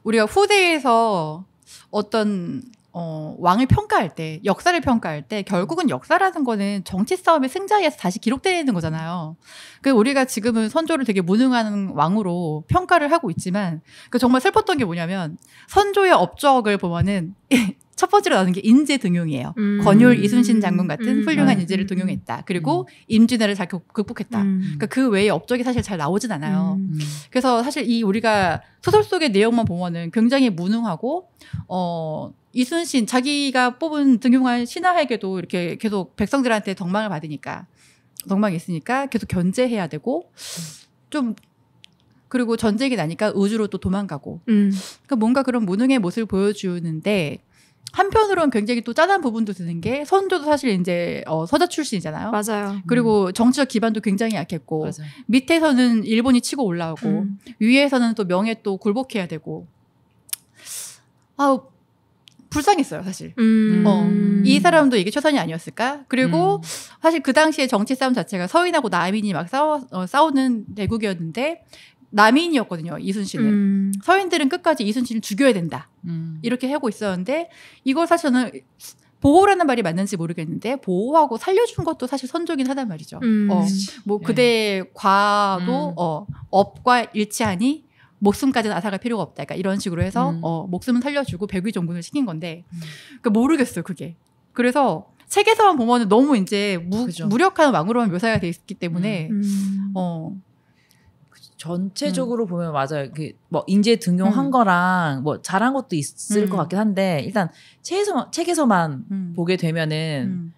우리가 후대에서 어떤 어, 왕을 평가할 때, 역사를 평가할 때, 결국은 음. 역사라는 거는 정치 싸움의 승자에서 다시 기록되는 거잖아요. 그 우리가 지금은 선조를 되게 무능한 왕으로 평가를 하고 있지만, 그 정말 슬펐던 게 뭐냐면, 선조의 업적을 보면은, 첫 번째로 나오는게 인재 등용이에요. 음. 권율 이순신 장군 같은 음. 훌륭한 음, 인재를 음. 등용했다. 음. 그리고 임진왜란을 잘 극복했다. 그러니까 그 외에 업적이 사실 잘 나오진 않아요. 그래서 사실 이 우리가 소설 속의 내용만 보면은 굉장히 무능하고 어 이순신 자기가 뽑은 등용한 신하에게도 이렇게 계속 백성들한테 덕망을 받으니까 덕망이 있으니까 계속 견제해야 되고 좀 그리고 전쟁이 나니까 우주로 또 도망가고 음. 그러니까 뭔가 그런 무능의 모습을 보여주는데 한편으론 굉장히 또 짠한 부분도 드는 게 선조도 사실 이제 어, 서자 출신이잖아요. 맞아요. 그리고 음. 정치적 기반도 굉장히 약했고 맞아요. 밑에서는 일본이 치고 올라오고 음. 위에서는 또 명예 또 굴복해야 되고 아 불쌍했어요 사실. 음. 음. 어, 이 음. 사람도 이게 최선이 아니었을까? 그리고 음. 사실 그 당시에 정치 싸움 자체가 서인하고 남인이 막 싸워 어, 싸우는 대국이었는데 남인이었거든요. 이순신은 음. 서인들은 끝까지 이순신을 죽여야 된다 음. 이렇게 하고 있었는데 이걸 사실 저는 보호라는 말이 맞는지 모르겠는데 보호하고 살려준 것도 사실 선조긴 하단 말이죠. 음. 어, 뭐 예. 그대의 과도 음. 어, 업과 일치하니 목숨까지는 아사갈 필요가 없다. 그러니까 이런 식으로 해서 음. 어, 목숨은 살려주고 백위정군을 시킨 건데 음. 그러니까 모르겠어요 그게. 그래서 책에서만 보면 너무 이제 무, 무력한 왕으로만 묘사가 돼 있기 때문에 어. 전체적으로 음. 보면 맞아요. 그 뭐 인재 등용한 음. 거랑 뭐 잘한 것도 있을 음. 것 같긴 한데 일단 책에서 책에서만 음. 보게 되면은 음.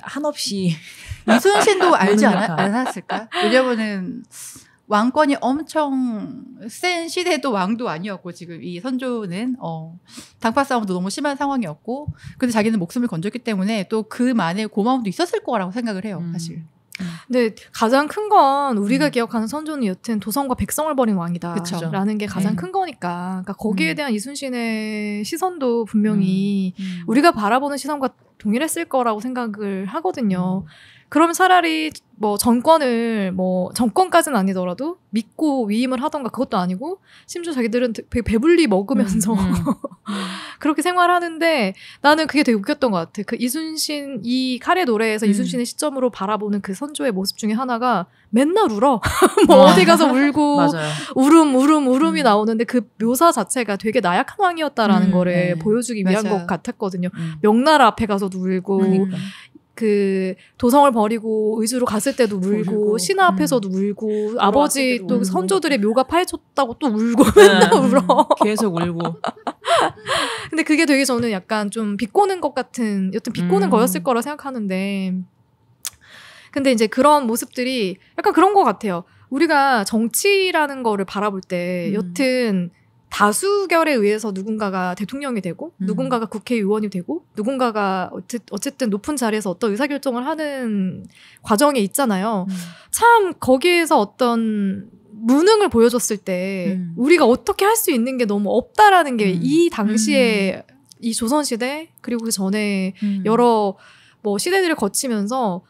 한없이 이순신도 알지 않 않았을까? 왜냐면은 왕권이 엄청 센 시대도 왕도 아니었고 지금 이 선조는 어 당파 싸움도 너무 심한 상황이었고 근데 자기는 목숨을 건졌기 때문에 또 그만의 고마움도 있었을 거라고 생각을 해요 음. 사실. 근데 가장 큰 건 우리가 음. 기억하는 선조는 여튼 도성과 백성을 버린 왕이다라는 게 네. 가장 네. 큰 거니까 그러니까 거기에 음. 대한 이순신의 시선도 분명히 음. 음. 우리가 바라보는 시선과 동일했을 거라고 생각을 하거든요. 그럼 차라리 뭐 정권을 뭐 정권까지는 아니더라도 믿고 위임을 하던가 그것도 아니고 심지어 자기들은 되게 배불리 먹으면서 음, 음. 그렇게 생활하는데 나는 그게 되게 웃겼던 것 같아. 그 이순신 이 칼의 노래에서 음. 이순신의 시점으로 바라보는 그 선조의 모습 중에 하나가 맨날 울어. 뭐 와. 어. 어디 가서 울고 울음 울음 울음이 음. 나오는데 그 묘사 자체가 되게 나약한 왕이었다라는 음, 거를 네. 보여주기 위한 맞아요. 것 같았거든요. 음. 명나라 앞에 가서 도 울고 그러니까. 그 도성을 버리고 의주로 갔을 때도 울고 음. 신하 앞에서도 울고 아버지 또 울고. 선조들의 묘가 파헤쳤다고 또 울고 네. 맨날 울어. 음. 계속 울고. 근데 그게 되게 저는 약간 좀 비꼬는 것 같은 여튼 비꼬는 음. 거였을 거라 생각하는데 근데 이제 그런 모습들이 약간 그런 것 같아요. 우리가 정치라는 거를 바라볼 때 음. 여튼 다수결에 의해서 누군가가 대통령이 되고 음. 누군가가 국회의원이 되고 누군가가 어쨌든 높은 자리에서 어떤 의사결정을 하는 과정에 있잖아요. 음. 참 거기에서 어떤 무능을 보여줬을 때 음. 우리가 어떻게 할 수 있는 게 너무 없다라는 게이 음. 당시에 음. 이 조선시대 그리고 그 전에 음. 여러 뭐 시대들을 거치면서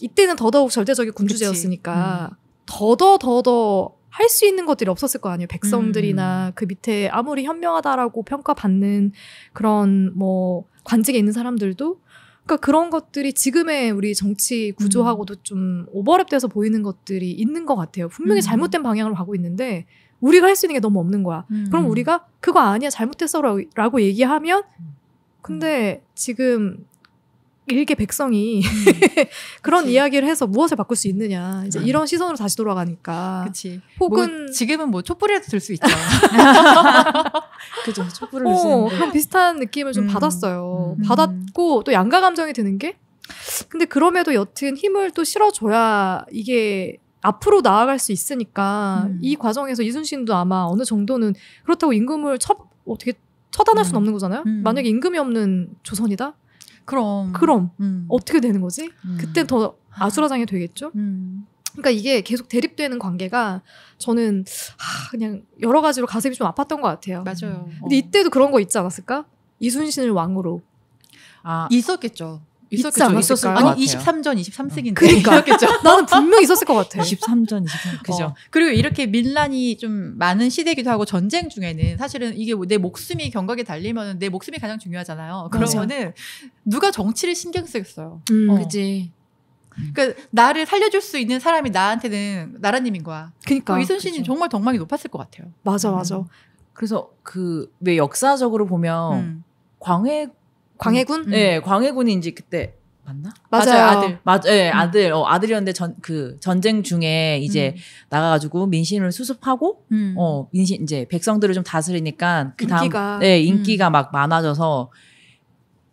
이때는 더더욱 절대적인 군주제였으니까 더더 더더 할수 있는 것들이 없었을 거 아니에요. 백성들이나 음. 그 밑에 아무리 현명하다라고 평가받는 그런 뭐 관직에 있는 사람들도 그러니까 그런 것들이 지금의 우리 정치 구조하고도 음. 좀 오버랩돼서 보이는 것들이 있는 것 같아요. 분명히 음. 잘못된 방향으로 가고 있는데 우리가 할 수 있는 게 너무 없는 거야. 음. 그럼 우리가 그거 아니야 잘못했어라고 얘기하면 음. 근데 지금 일개 백성이 음. 그런 그치. 이야기를 해서 무엇을 바꿀 수 있느냐 이제 음. 이런 시선으로 다시 돌아가니까. 그치. 뭐 혹은 뭐 지금은 뭐 촛불이라도 들 수 있죠. 그죠. 촛불을 어, 그런 비슷한 느낌을 좀 음. 받았어요. 음. 받았고 또 양가 감정이 드는 게 근데 그럼에도 여튼 힘을 또 실어줘야 이게 앞으로 나아갈 수 있으니까 음. 이 과정에서 이순신도 아마 어느 정도는 그렇다고 임금을 첫 어떻게 처단할 수는 없는 거잖아요. 만약에 임금이 없는 조선이다? 그럼. 그럼 음. 어떻게 되는 거지? 음. 그때 더 아수라장이 되겠죠? 음. 그러니까 이게 계속 대립되는 관계가 저는 하, 그냥 여러 가지로 가슴이 좀 아팠던 것 같아요. 맞아요. 근데 어. 이때도 그런 거 있지 않았을까? 이순신을 왕으로. 아 있었겠죠. 있었겠죠. 있지 않었을것 같아요. 아니 23전 23세기인데. 그러니까. 있었겠죠. 나는 분명 있었을 것 같아. 23전 23세기. 그죠. 어. 그리고 이렇게 밀란이 좀 많은 시대기도 하고 전쟁 중에는 사실은 이게 내 목숨이 경각에 달리면 내 목숨이 가장 중요하잖아요. 그러면은 누가 정치를 신경 쓰겠어요. 음. 어. 그지. 음. 그니까 나를 살려줄 수 있는 사람이 나한테는 나라님인 거야. 그러니까 이순신이 정말 덕망이 높았을 것 같아요. 맞아 음. 맞아. 음. 그래서 그 왜 역사적으로 보면 음. 광해 광해군? 음. 네, 예, 광해군인제 그때 맞나? 맞아요. 맞아요. 아들. 맞, 예, 네, 음. 아들. 어, 아들이었는데 전, 그, 전쟁 중에 이제 음. 나가가지고 민심을 수습하고, 음. 어, 민심, 이제 백성들을 좀 다스리니까, 그 다음, 인기가. 네, 인기가 막 많아져서,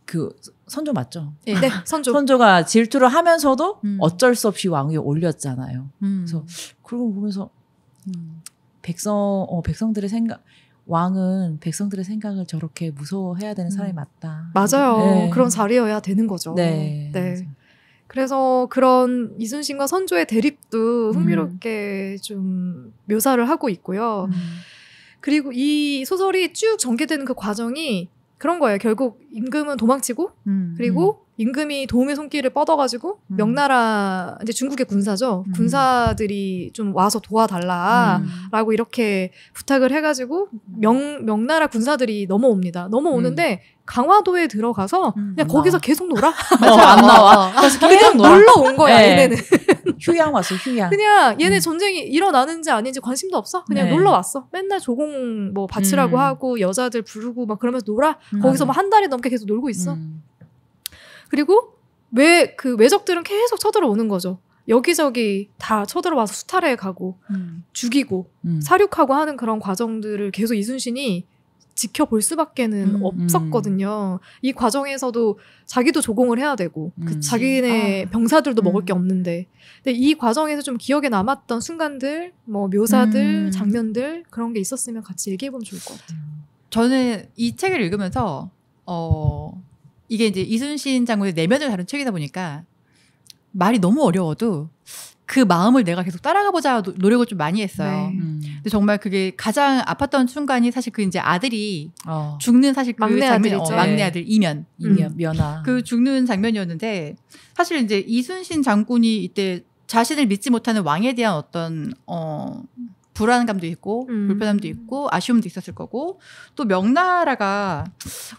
그, 선조 맞죠? 네, 네 선조. 선조가 질투를 하면서도 음. 어쩔 수 없이 왕위에 올렸잖아요. 음. 그래서, 그러고 보면서, 백성, 어, 백성들의 생각, 왕은 백성들의 생각을 저렇게 무서워해야 되는 사람이 음. 맞다. 맞아요. 네. 그런 자리여야 되는 거죠. 네. 네. 그래서 그런 이순신과 선조의 대립도 음. 흥미롭게 음. 좀 묘사를 하고 있고요. 음. 그리고 이 소설이 쭉 전개되는 그 과정이 그런 거예요. 결국 임금은 도망치고 음, 그리고 음. 임금이 도움의 손길을 뻗어가지고 음. 명나라 이제 중국의 군사죠. 음. 군사들이 좀 와서 도와달라라고 음. 이렇게 부탁을 해가지고 명 명나라 군사들이 넘어옵니다. 넘어오는데 음. 강화도에 들어가서 그냥 거기서 계속 놀아. 어, 안 나와. 그냥 놀러 온 거야. 네. 얘네는. 그러니까 휴양 왔어 휴양. 그냥 얘네 음. 전쟁이 일어나는지 아닌지 관심도 없어. 그냥 네. 놀러 왔어. 맨날 조공 뭐 바치라고 음. 하고 여자들 부르고 막 그러면서 놀아. 음. 거기서 막 한 달이 넘게 계속 놀고 있어. 음. 그리고 왜그 외적들은 계속 쳐들어오는 거죠. 여기저기 다 쳐들어와서 수탈해 가고 음. 죽이고 사륙하고 하는 그런 과정들을 계속 이순신이 지켜볼 수밖에는 음, 음. 없었거든요. 음. 이 과정에서도 자기도 조공을 해야 되고 음. 그 자기네 아. 병사들도 먹을 게 음. 없는데 근데 이 과정에서 좀 기억에 남았던 순간들, 뭐 묘사들, 장면들 그런 게 있었으면 같이 얘기해 보면 좋을 것 같아요. 저는 이 책을 읽으면서 어 이게 이제 이순신 장군의 내면을 다룬 책이다 보니까 말이 너무 어려워도 그 마음을 내가 계속 따라가 보자 노력을 좀 많이 했어요. 네. 음. 근데 정말 그게 가장 아팠던 순간이 사실 그 이제 아들이 어. 죽는 사실 그 막내 장면, 아들이죠. 어, 막내 네. 아들 이면 이면 음. 면아 그 죽는 장면이었는데 사실 이제 이순신 장군이 이때 자신을 믿지 못하는 왕에 대한 어떤 어 불안감도 있고 음. 불편함도 있고 아쉬움도 있었을 거고 또 명나라가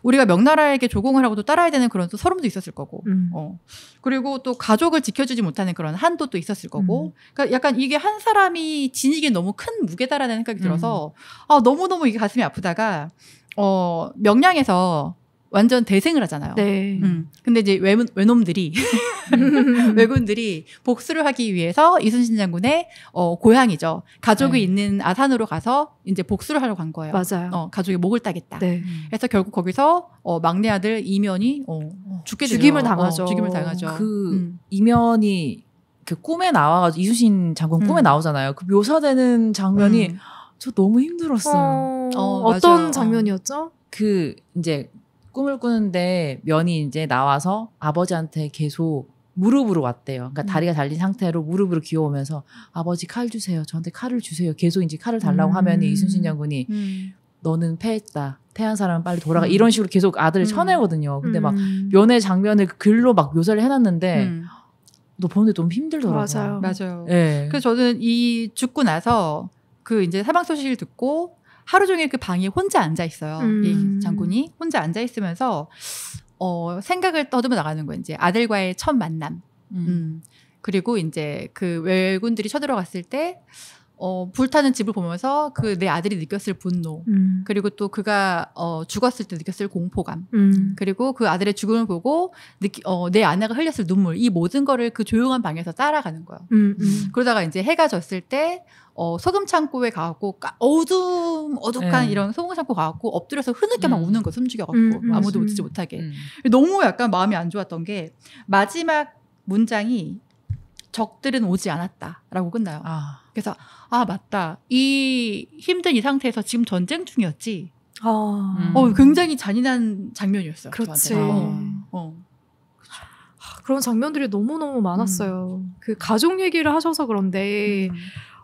우리가 명나라에게 조공을 하고 또 따라야 되는 그런 또 서름도 있었을 거고 음. 어. 그리고 또 가족을 지켜주지 못하는 그런 한도 또 있었을 거고 음. 그러니까 약간 이게 한 사람이 지니기엔 너무 큰 무게다라는 생각이 음. 들어서 아 너무너무 이게 가슴이 아프다가 어 명량에서 완전 대생을 하잖아요. 네. 음. 근데 이제 외, 외놈들이 외군들이 복수를 하기 위해서 이순신 장군의 어, 고향이죠. 가족이 네. 있는 아산으로 가서 이제 복수를 하러 간 거예요. 맞아요. 어, 가족이 목을 따겠다. 네. 그래서 결국 거기서 어, 막내 아들 이면이 어, 죽게 되죠. 죽임을 어, 당하죠. 어, 죽임을 당하죠. 그 음. 이면이 그 꿈에 나와가지고 이순신 장군 꿈에 음. 나오잖아요. 그 묘사되는 장면이 음. 저 너무 힘들었어요. 어, 어 떤 장면이었죠? 그 이제 꿈을 꾸는데 면이 이제 나와서 아버지한테 계속 무릎으로 왔대요. 그러니까 음. 다리가 달린 상태로 무릎으로 기어오면서 아버지 칼 주세요. 저한테 칼을 주세요. 계속 이제 칼을 달라고 음. 하면 이순신 장군이 음. 너는 패했다. 태한 사람은 빨리 돌아가. 음. 이런 식으로 계속 아들을 음. 쳐내거든요. 근데 막 음. 면의 장면을 그 글로 막 묘사를 해놨는데 너 보는데 너무 힘들더라고요. 맞아요. 맞아요. 네. 그래서 저는 이 죽고 나서 그 이제 사망 소식을 듣고 하루 종일 그 방에 혼자 앉아 있어요. 음. 이 장군이 혼자 앉아 있으면서 어, 생각을 떠듬어 나가는 거예요. 이제 아들과의 첫 만남. 음. 음. 그리고 이제 그 왜군들이 쳐들어갔을 때 어, 불타는 집을 보면서 그 내 아들이 느꼈을 분노, 음. 그리고 또 그가 어, 죽었을 때 느꼈을 공포감, 음. 그리고 그 아들의 죽음을 보고 느끼, 어, 내 아내가 흘렸을 눈물, 이 모든 거를 그 조용한 방에서 따라가는 거야. 음, 음, 그러다가 이제 해가 졌을 때 어, 소금 창고에 가갖고 까, 어둠 어둑한 네. 이런 소금 창고 가갖고 엎드려서 흐느껴 막 음. 우는 거 숨죽여갖고 음, 아무도 웃지 못하게 너무 약간 마음이 안 좋았던 게 마지막 문장이 적들은 오지 않았다라고 끝나요. 아. 그래서 아 맞다 이 힘든 이 상태에서 지금 전쟁 중이었지. 아. 음. 어 굉장히 잔인한 장면이었어요. 그렇지. 어. 어. 아, 그런 장면들이 너무 너무 많았어요. 음. 그 가족 얘기를 하셔서 그런데. 음.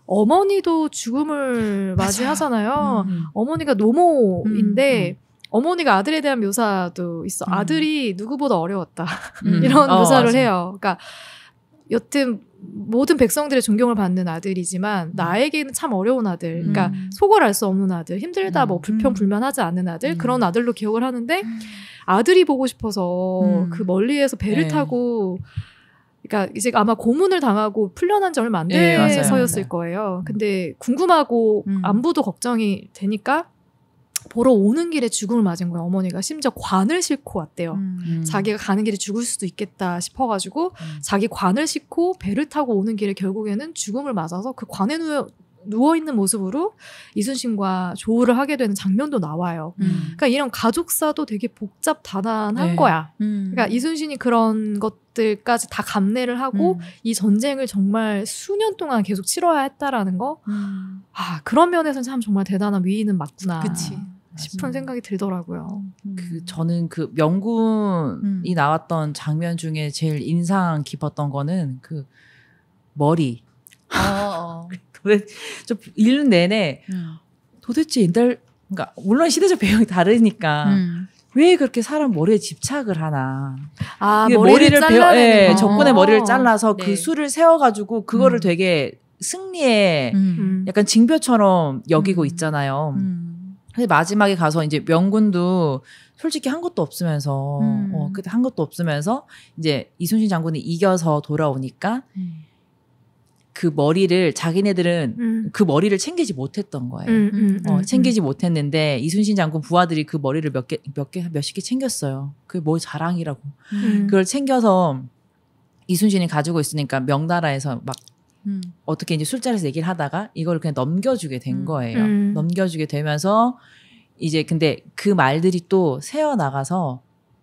어머니도 죽음을 맞아. 맞이하잖아요. 음, 음. 어머니가 노모인데 음, 어머니가 아들에 대한 묘사도 있어. 아들이 누구보다 어려웠다. 이런 어, 묘사를 맞아. 해요. 그러니까 여튼 모든 백성들의 존경을 받는 아들이지만 음. 나에게는 참 어려운 아들, 그러니까 음. 그러니까 속을 알 수 없는 아들, 힘들다, 뭐 음. 뭐 불평불만하지 않는 아들 음. 그런 아들로 기억을 하는데 음. 아들이 보고 싶어서 그 멀리에서 배를 네. 타고 그러니까 이제 아마 고문을 당하고 풀려난 지 얼마 안 네, 돼서였을 예, 거예요. 근데 궁금하고 음. 안부도 걱정이 되니까 보러 오는 길에 죽음을 맞은 거예요. 어머니가 심지어 관을 싣고 왔대요. 음. 음. 자기가 가는 길에 죽을 수도 있겠다 싶어가지고 음. 자기 관을 싣고 배를 타고 오는 길에 결국에는 죽음을 맞아서 그 관에 누워 누워 있는 모습으로 이순신과 조우를 하게 되는 장면도 나와요. 음. 그러니까 이런 가족사도 되게 복잡 다단한 네. 거야. 음. 그러니까 이순신이 그런 것들까지 다 감내를 하고 음. 이 전쟁을 정말 수년 동안 계속 치러야 했다라는 거. 음. 아 그런 면에서는 참 정말 대단한 위인은 맞구나. 그치. 싶은 생각이 들더라고요. 음. 그 저는 그 명군이 음. 나왔던 장면 중에 제일 인상 깊었던 거는 그 머리. 어, 어. 그 도저 읽는 내내 음. 도대체 옛날 그러니까 물론 시대적 배경이 다르니까 음. 왜 그렇게 사람 머리에 집착을 하나? 아 머리를, 잘라 배워, 예, 적군의 머리를 어. 잘라서 그 네. 그 수를 세워가지고 그거를 음. 되게 승리의 약간 징표처럼 여기고 있잖아요. 근데 마지막에 가서 이제 명군도 솔직히 한 것도 없으면서 음. 어, 그때 한 것도 없으면서 이제 이순신 장군이 이겨서 돌아오니까 음. 그 머리를 자기네들은 음. 그 머리를 챙기지 못했던 거예요. 음, 음, 어, 음, 챙기지 못했는데 이순신 장군 부하들이 그 머리를 몇 개 몇 개 몇십 개 챙겼어요. 그게 뭐 자랑이라고. 그걸 챙겨서 이순신이 가지고 있으니까 명나라에서 막 음. 어떻게 이제 술자리에서 얘기를 하다가 이걸 그냥 넘겨주게 된 음. 거예요. 음. 넘겨주게 되면서 이제 근데 그 말들이 또 새어 나가서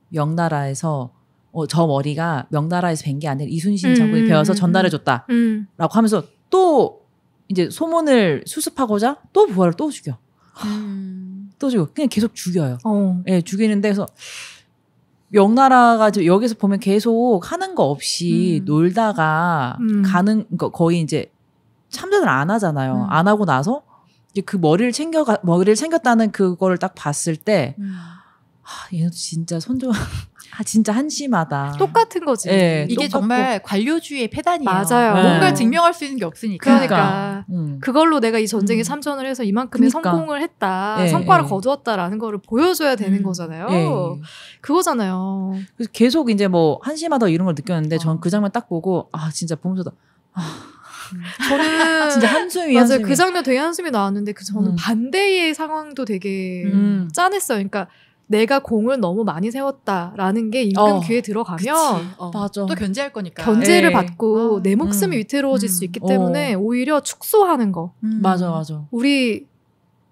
명나라에서 어, 저 머리가 명나라에서 뵌게 아니라 이순신 장군이 음. 배워서 전달해 줬다라고 음. 하면서 또 이제 소문을 수습하고자 또부활을또 죽여. 음. 또 죽여. 그냥 계속 죽여요. 어. 예, 어. 네, 죽이는데 그래서 명나라가 지 여기서 보면 계속 하는 거 없이 음. 놀다가 음. 가는 거 거의 이제 참전을 안 하잖아요. 음. 안 하고 나서 이제 그 머리를 챙겨 머리를 챙겼다는 그거를 딱 봤을 때 음. 아, 얘도 진짜 손조아 진짜 한심하다. 똑같은 거지. 네, 이게 똑같고. 정말 관료주의의 패단이에요. 맞아요. 네. 뭔가를 증명할 수 있는 게 없으니까. 그러니까, 그러니까. 음. 그걸로 내가 이 전쟁에 참전을 음. 해서 이만큼의 그러니까. 성공을 했다, 네, 성과를 예. 거두었다라는 거를 보여줘야 되는 음. 거잖아요. 그거잖아요. 그래서 계속 이제 뭐 한심하다 이런 걸 느꼈는데 어. 전그 장면 딱 보고 아 진짜 보면서도 아. 음. 저는 진짜 한숨이 맞아요. 한숨이. 그 장면 되게 한숨이 나왔는데 그 저는 음. 반대의 상황도 되게 짠했어요. 그러니까 내가 공을 너무 많이 세웠다라는 게 임금 어, 귀에 들어가면 어. 맞아. 또 견제할 거니까 견제를 에이. 예. 받고 어. 내 목숨이 음. 위태로워질 음. 수 있기 때문에 어. 오히려 축소하는 거 음. 맞아 음. 맞아 우리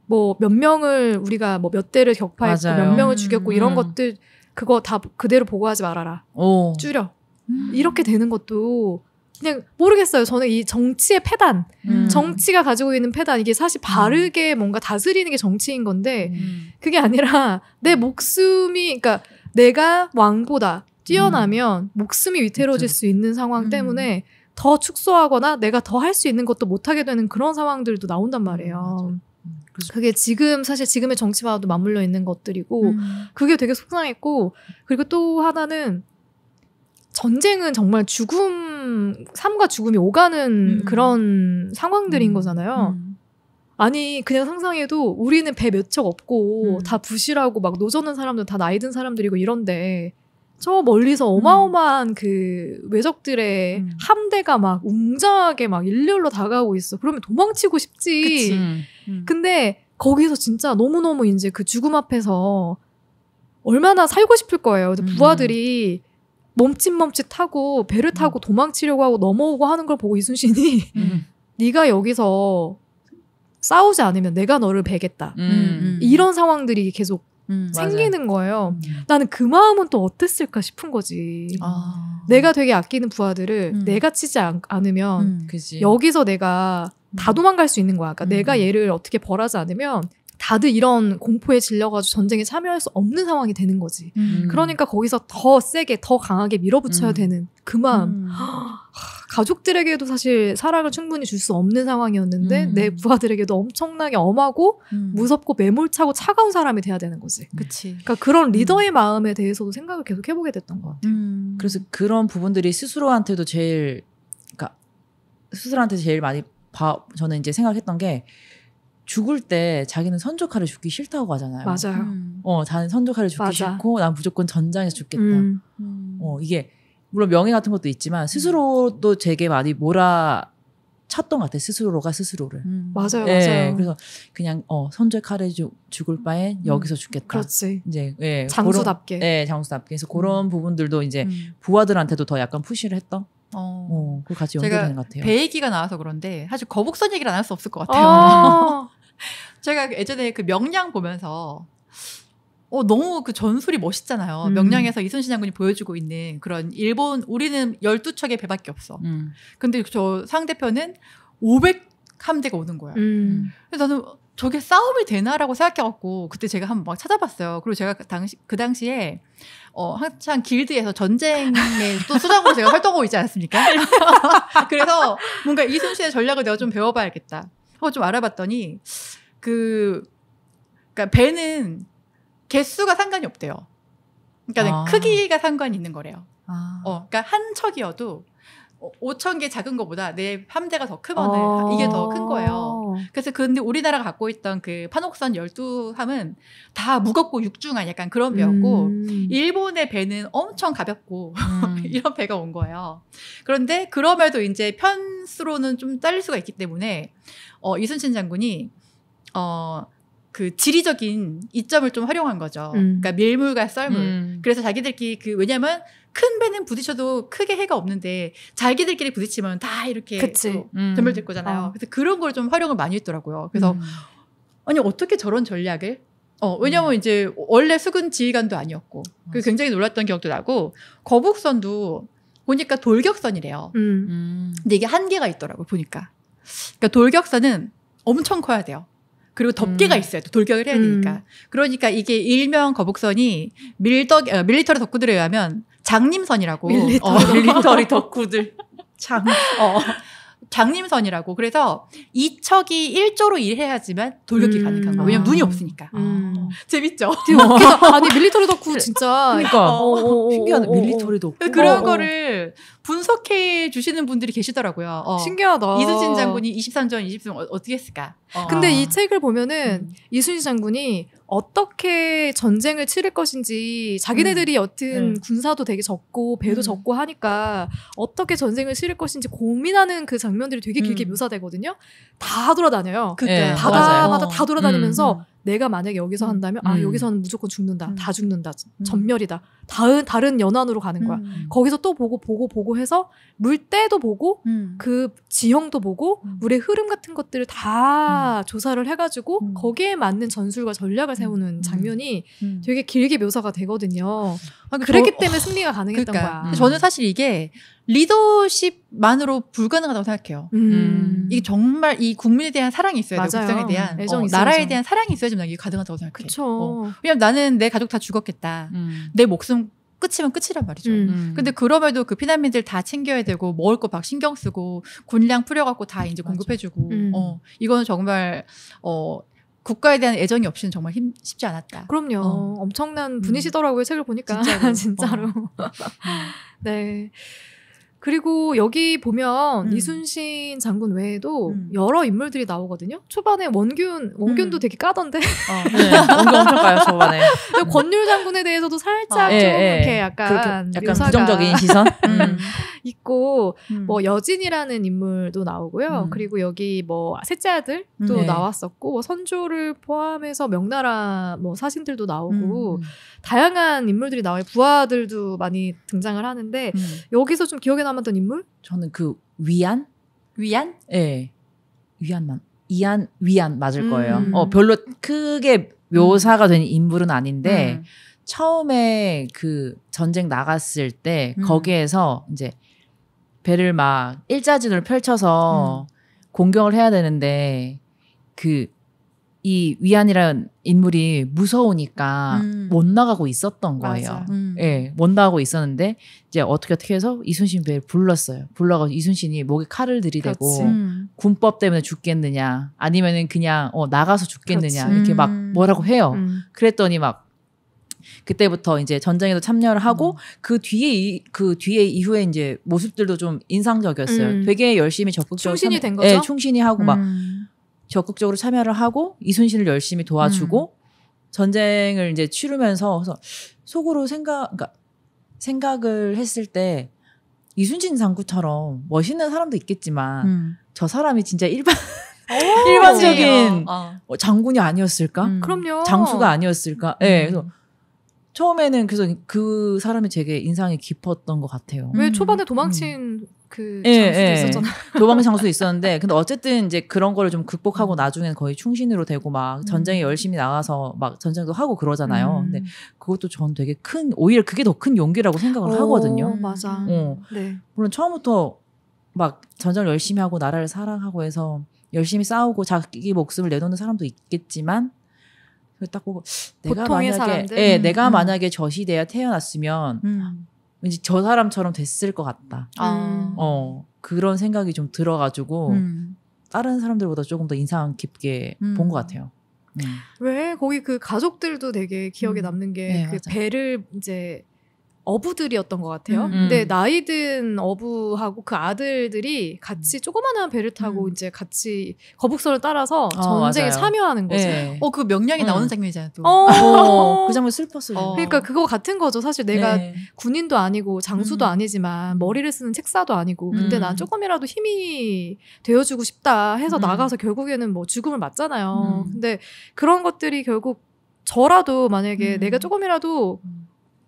뭐 몇 명을 우리가 뭐 몇 대를 격파했고 몇 명을 죽였고 이런 음. 것들 그거 다 그대로 보고하지 말아라 오. 어. 줄여 음. 이렇게 되는 것도 그냥 모르겠어요. 저는 이 정치의 패단, 음. 정치가 가지고 있는 패단, 이게 사실 바르게 음. 뭔가 다스리는 게 정치인 건데, 음. 그게 아니라 음. 내 목숨이, 그러니까 내가 왕보다 뛰어나면 음. 목숨이 위태로워질 그렇수 있는 상황 음. 때문에 더 축소하거나 내가 더 할 수 있는 것도 못하게 되는 그런 상황들도 나온단 말이에요. 그게 지금 사실 지금의 정치와도 맞물려 있는 것들이고 그게 되게 속상했고 그리고 또 하나는 전쟁은 정말 죽음, 삶과 죽음이 오가는 음. 그런 상황들인 음. 거잖아요. 음. 아니, 그냥 상상해도 우리는 배 몇 척 없고 음. 다 부실하고 막 노젓는 사람들 다 나이 든 사람들이고 이런데 저 멀리서 음. 어마어마한 그 외적들의 음. 함대가 막 웅장하게 막 일렬로 다가오고 있어. 그러면 도망치고 싶지. 근데 거기서 진짜 너무너무 이제 그 죽음 앞에서 얼마나 살고 싶을 거예요. 부하들이 멈칫멈칫하고 배를 타고 음. 도망치려고 하고 넘어오고 하는 걸 보고 이순신이 음. 네가 여기서 싸우지 않으면 내가 너를 베겠다. 음. 음. 음. 이런 상황들이 계속 음, 생기는 맞아요. 거예요. 음. 나는 그 마음은 또 어땠을까 싶은 거지. 아. 내가 되게 아끼는 부하들을 음. 내가 치지 않, 으면 여기서 내가 다 도망갈 수 있는 거야. 그러니까 내가 얘를 어떻게 벌하지 않으면 다들 이런 공포에 질려가지고 전쟁에 참여할 수 없는 상황이 되는 거지. 음. 그러니까 거기서 더 세게, 더 강하게 밀어붙여야 음. 되는 그 마음. 음. 아, 가족들에게도 사실 사랑을 충분히 줄 수 없는 상황이었는데 음. 내 부하들에게도 엄청나게 엄하고 음. 무섭고 매몰차고 차가운 사람이 돼야 되는 거지. 그치. 그러니까 그런 음. 리더의 마음에 대해서도 생각을 계속 해보게 됐던 것 같아요. 그래서 그런 부분들이 스스로한테도 제일, 그러니까 스스로한테 제일 많이 봐, 저는 이제 생각했던 게 죽을 때 자기는 선조카를 죽기 싫다고 하잖아요. 맞아요. 음. 어, 자는 선조카를 죽기 맞아. 싫고 난 무조건 전장에서 죽겠다. 음. 어, 이게 물론 명예 같은 것도 있지만 스스로도 되게 많이 몰아 쳤던 것 같아요. 스스로가 스스로를. 음. 맞아요, 예, 맞아요. 그래서 그냥 어 선조의 칼에 주, 죽을 음. 바엔 음. 여기서 죽겠다. 그렇지. 이제 예, 장수답게. 그런, 예, 장수답게. 그래서 그런 음. 부분들도 이제 음. 부하들한테도 더 약간 푸시를 했던. 어, 어 그걸 같이 연결되는 것 같아요. 배기가 나와서 그런데 사실 거북선 얘기를 안 할 수 없을 것 같아요. 아~ 제가 예전에 그 명량 보면서 어, 너무 그 전술이 멋있잖아요. 음. 명량에서 이순신 장군이 보여주고 있는 그런 일본, 우리는 12척의 배밖에 없어. 음. 근데 저 상대편은 500 함대가 오는 거야. 음. 그래서 나는 저게 싸움이 되나라고 생각해갖고 그때 제가 한번 막 찾아봤어요. 그리고 제가 그 당시 그 당시에 어 한창 길드에서 전쟁의 또 수장으로 제가 활동하고 있지 않습니까? 았 그래서 뭔가 이순신의 전략을 내가 좀 배워봐야겠다. 하고 좀 알아봤더니 그 그러니까 배는 개수가 상관이 없대요. 그러니까 아. 크기가 상관이 있는 거래요. 아. 어, 그러니까 한 척이어도 5천 어, 개 작은 것보다내함대가더크거든 어. 이게 더 큰 거예요. 그래서 근데 우리나라가 갖고 있던 그 판옥선 12함은 다 무겁고 육중한 약간 그런 배였고 음. 일본의 배는 엄청 가볍고 음. 이런 배가 온 거예요. 그런데 그럼에도 이제 편수로는 좀 딸릴 수가 있기 때문에 어, 이순신 장군이 어, 그 지리적인 이점을 좀 활용한 거죠. 음. 그러니까 밀물과 썰물. 음. 그래서 자기들끼리 그 왜냐면 큰 배는 부딪혀도 크게 해가 없는데 자기들끼리 부딪히면 다 이렇게 음. 전멸될 거잖아요. 어. 그래서 그런 걸 좀 활용을 많이 했더라고요. 그래서 음. 아니 어떻게 저런 전략을? 어 왜냐면 음. 이제 원래 수군 지휘관도 아니었고 그 굉장히 놀랐던 기억도 나고 거북선도 보니까 돌격선이래요. 음. 근데 이게 한계가 있더라고 보니까. 그러니까 돌격선은 엄청 커야 돼요. 그리고 덮개가 음. 있어요. 또 돌격을 해야 되니까. 음. 그러니까 이게 일명 거북선이 밀덕 어, 밀리터리 덕후들에 의하면 장님선이라고 밀리터리, 어, 밀리터리 덕후들 장. 어. 장님선이라고 그래서 이 척이 1조로 일해야지만 돌격기 음. 가능한 거예요. 왜냐면 눈이 아. 없으니까. 음. 어. 재밌죠? 아니 밀리터리 덕후 진짜. 그러니까 어, 어, 어 신기하네 밀리터리 덕후. 그런 어, 거를 분석해 주시는 분들이 계시더라고요. 어. 신기하다. 이순신 장군이 23전 20승 어, 떻게 했을까? 근데 이 책을 보면은 음. 이순신 장군이 어떻게 전쟁을 치를 것인지 자기네들이 음. 여튼 음. 군사도 되게 적고 배도 음. 적고 하니까 어떻게 전쟁을 치를 것인지 고민하는 그 장면들이 되게 길게 음. 묘사되거든요. 다 돌아다녀요. 그때 네, 바다마다 맞요다 돌아다니면서 음, 음. 내가 만약에 여기서 음. 한다면 아 음. 여기서는 무조건 죽는다 음. 다 죽는다 음. 전멸이다 다른 다른 연안으로 가는 거야 음. 거기서 또 보고 보고 보고 해서 물때도 보고 그 지형도 보고 물의 흐름 같은 것들을 다 조사를 해가지고 거기에 맞는 전술과 전략을 세우는 장면이 되게 길게 묘사가 되거든요 아, 그렇기 뭐 때문에 승리가 가능했던 그러니까요. 거야 저는 사실 이게 리더십만으로 불가능하다고 생각해요. 음. 이게 정말 이 국민에 대한 사랑이 있어야 맞요 국정에 대한 애정 어, 있어야 나라에 대한 사랑이 있어야지만 이게 가능하다고 생각해. 그쵸. 어. 왜냐면 나는 내 가족 다 죽었겠다. 음. 내 목숨 끝이면 끝이란 말이죠. 음. 음. 근데 그럼에도 그 피난민들 다 챙겨야 되고 먹을 거 막 신경 쓰고 군량 풀려갖고 다 이제 공급해주고 음. 어 이거는 정말 어 국가에 대한 애정이 없이는 정말 힘, 쉽지 않았다. 그럼요. 어. 엄청난 음. 분이시더라고요. 음. 책을 보니까 진짜로. 진짜로. 어. 네. 그리고 여기 보면 음. 이순신 장군 외에도 음. 여러 인물들이 나오거든요. 초반에 원균 원균도 음. 되게 까던데. 어, 네. 원균 엄청 까요 초반에. 권율 장군에 대해서도 살짝 아, 좀 예, 예. 이렇게 약간 그, 약간 부정적인 시선 음. 음. 있고 음. 뭐 여진이라는 인물도 나오고요. 그리고 여기 뭐 셋째 아들도 네. 나왔었고 뭐 선조를 포함해서 명나라 뭐 사신들도 나오고 다양한 인물들이 나와요. 부하들도 많이 등장을 하는데 음. 여기서 좀 기억에 남았던 인물? 저는 그 위안? 위안? 예. 네. 위안만. 이안 위안 맞을 음. 거예요. 음. 어 별로 크게 묘사가 된 인물은 아닌데 음. 처음에 그 전쟁 나갔을 때 음. 거기에서 이제 배를 막 일자진으로 펼쳐서 음. 공격을 해야 되는데 그이 위안이라는 인물이 무서우니까 음. 못 나가고 있었던 거예요. 음. 예, 못 나가고 있었는데 이제 어떻게 어떻게 해서 이순신 배를 불렀어요. 불러가고 이순신이 목에 칼을 들이대고 음. 군법 때문에 죽겠느냐, 아니면은 그냥 어 나가서 죽겠느냐 그렇지. 이렇게 막 음. 뭐라고 해요. 음. 그랬더니 막 그때부터 이제 전쟁에도 참여를 하고 음. 그 뒤에 그 뒤에 이후에 이제 모습들도 좀 인상적이었어요. 음. 되게 열심히 적극적으로 충신이 참, 된 거죠. 예, 충신이 하고 음. 막 적극적으로 참여를 하고 이순신을 열심히 도와주고 음. 전쟁을 이제 치르면서 속으로 생각 그러니까 생각을 했을 때 이순신 장군처럼 멋있는 사람도 있겠지만 음. 저 사람이 진짜 일반 일반적인 아. 장군이 아니었을까? 음. 그럼요. 장수가 아니었을까? 예. 네, 그래서 처음에는 그래서 그 사람이 되게 인상이 깊었던 것 같아요. 왜 음. 초반에 도망친 음. 그 예, 장수도 예, 있었잖아요. 노방 장수 있었는데 근데 어쨌든 이제 그런 거를 좀 극복하고 음. 나중엔 거의 충신으로 되고 막 음. 전쟁에 음. 열심히 나가서 막 전쟁도 하고 그러잖아요. 음. 근데 그것도 전 되게 큰 오히려 그게 더 큰 용기라고 생각을 오, 하거든요. 맞아. 어. 네. 물론 처음부터 막 전쟁 을 열심히 하고 나라를 사랑하고 해서 열심히 싸우고 자기 목숨을 내놓는 사람도 있겠지만 딱 보고 내가 만약에 사람들? 예, 음. 내가 만약에 저 시대에 태어났으면 음. 왠지 저 사람처럼 됐을 것 같다. 아. 어 그런 생각이 좀 들어가지고 음. 다른 사람들보다 조금 더 인상 깊게 음. 본것 같아요. 음. 왜 거기 그 가족들도 되게 기억에 음. 남는 게그 네, 그 배를 이제 어부들이었던 것 같아요. 음. 근데 음. 나이 든 어부하고 그 아들들이 같이 음. 조그마한 배를 타고 음. 이제 같이 거북선을 따라서 어, 전쟁에 맞 참여하는 거죠. 네. 어, 그 명량이 음. 나오는 장면이잖아요. 또. 어. 어, 어. 그 장면 슬펐어요. 어. 그러니까 그거 같은 거죠. 사실 내가 네. 군인도 아니고 장수도 음. 아니지만 머리를 쓰는 책사도 아니고 근데 난 조금이라도 힘이 되어주고 싶다 해서 나가서 결국에는 뭐 죽음을 맞잖아요. 근데 그런 것들이 결국 저라도 만약에 내가 조금이라도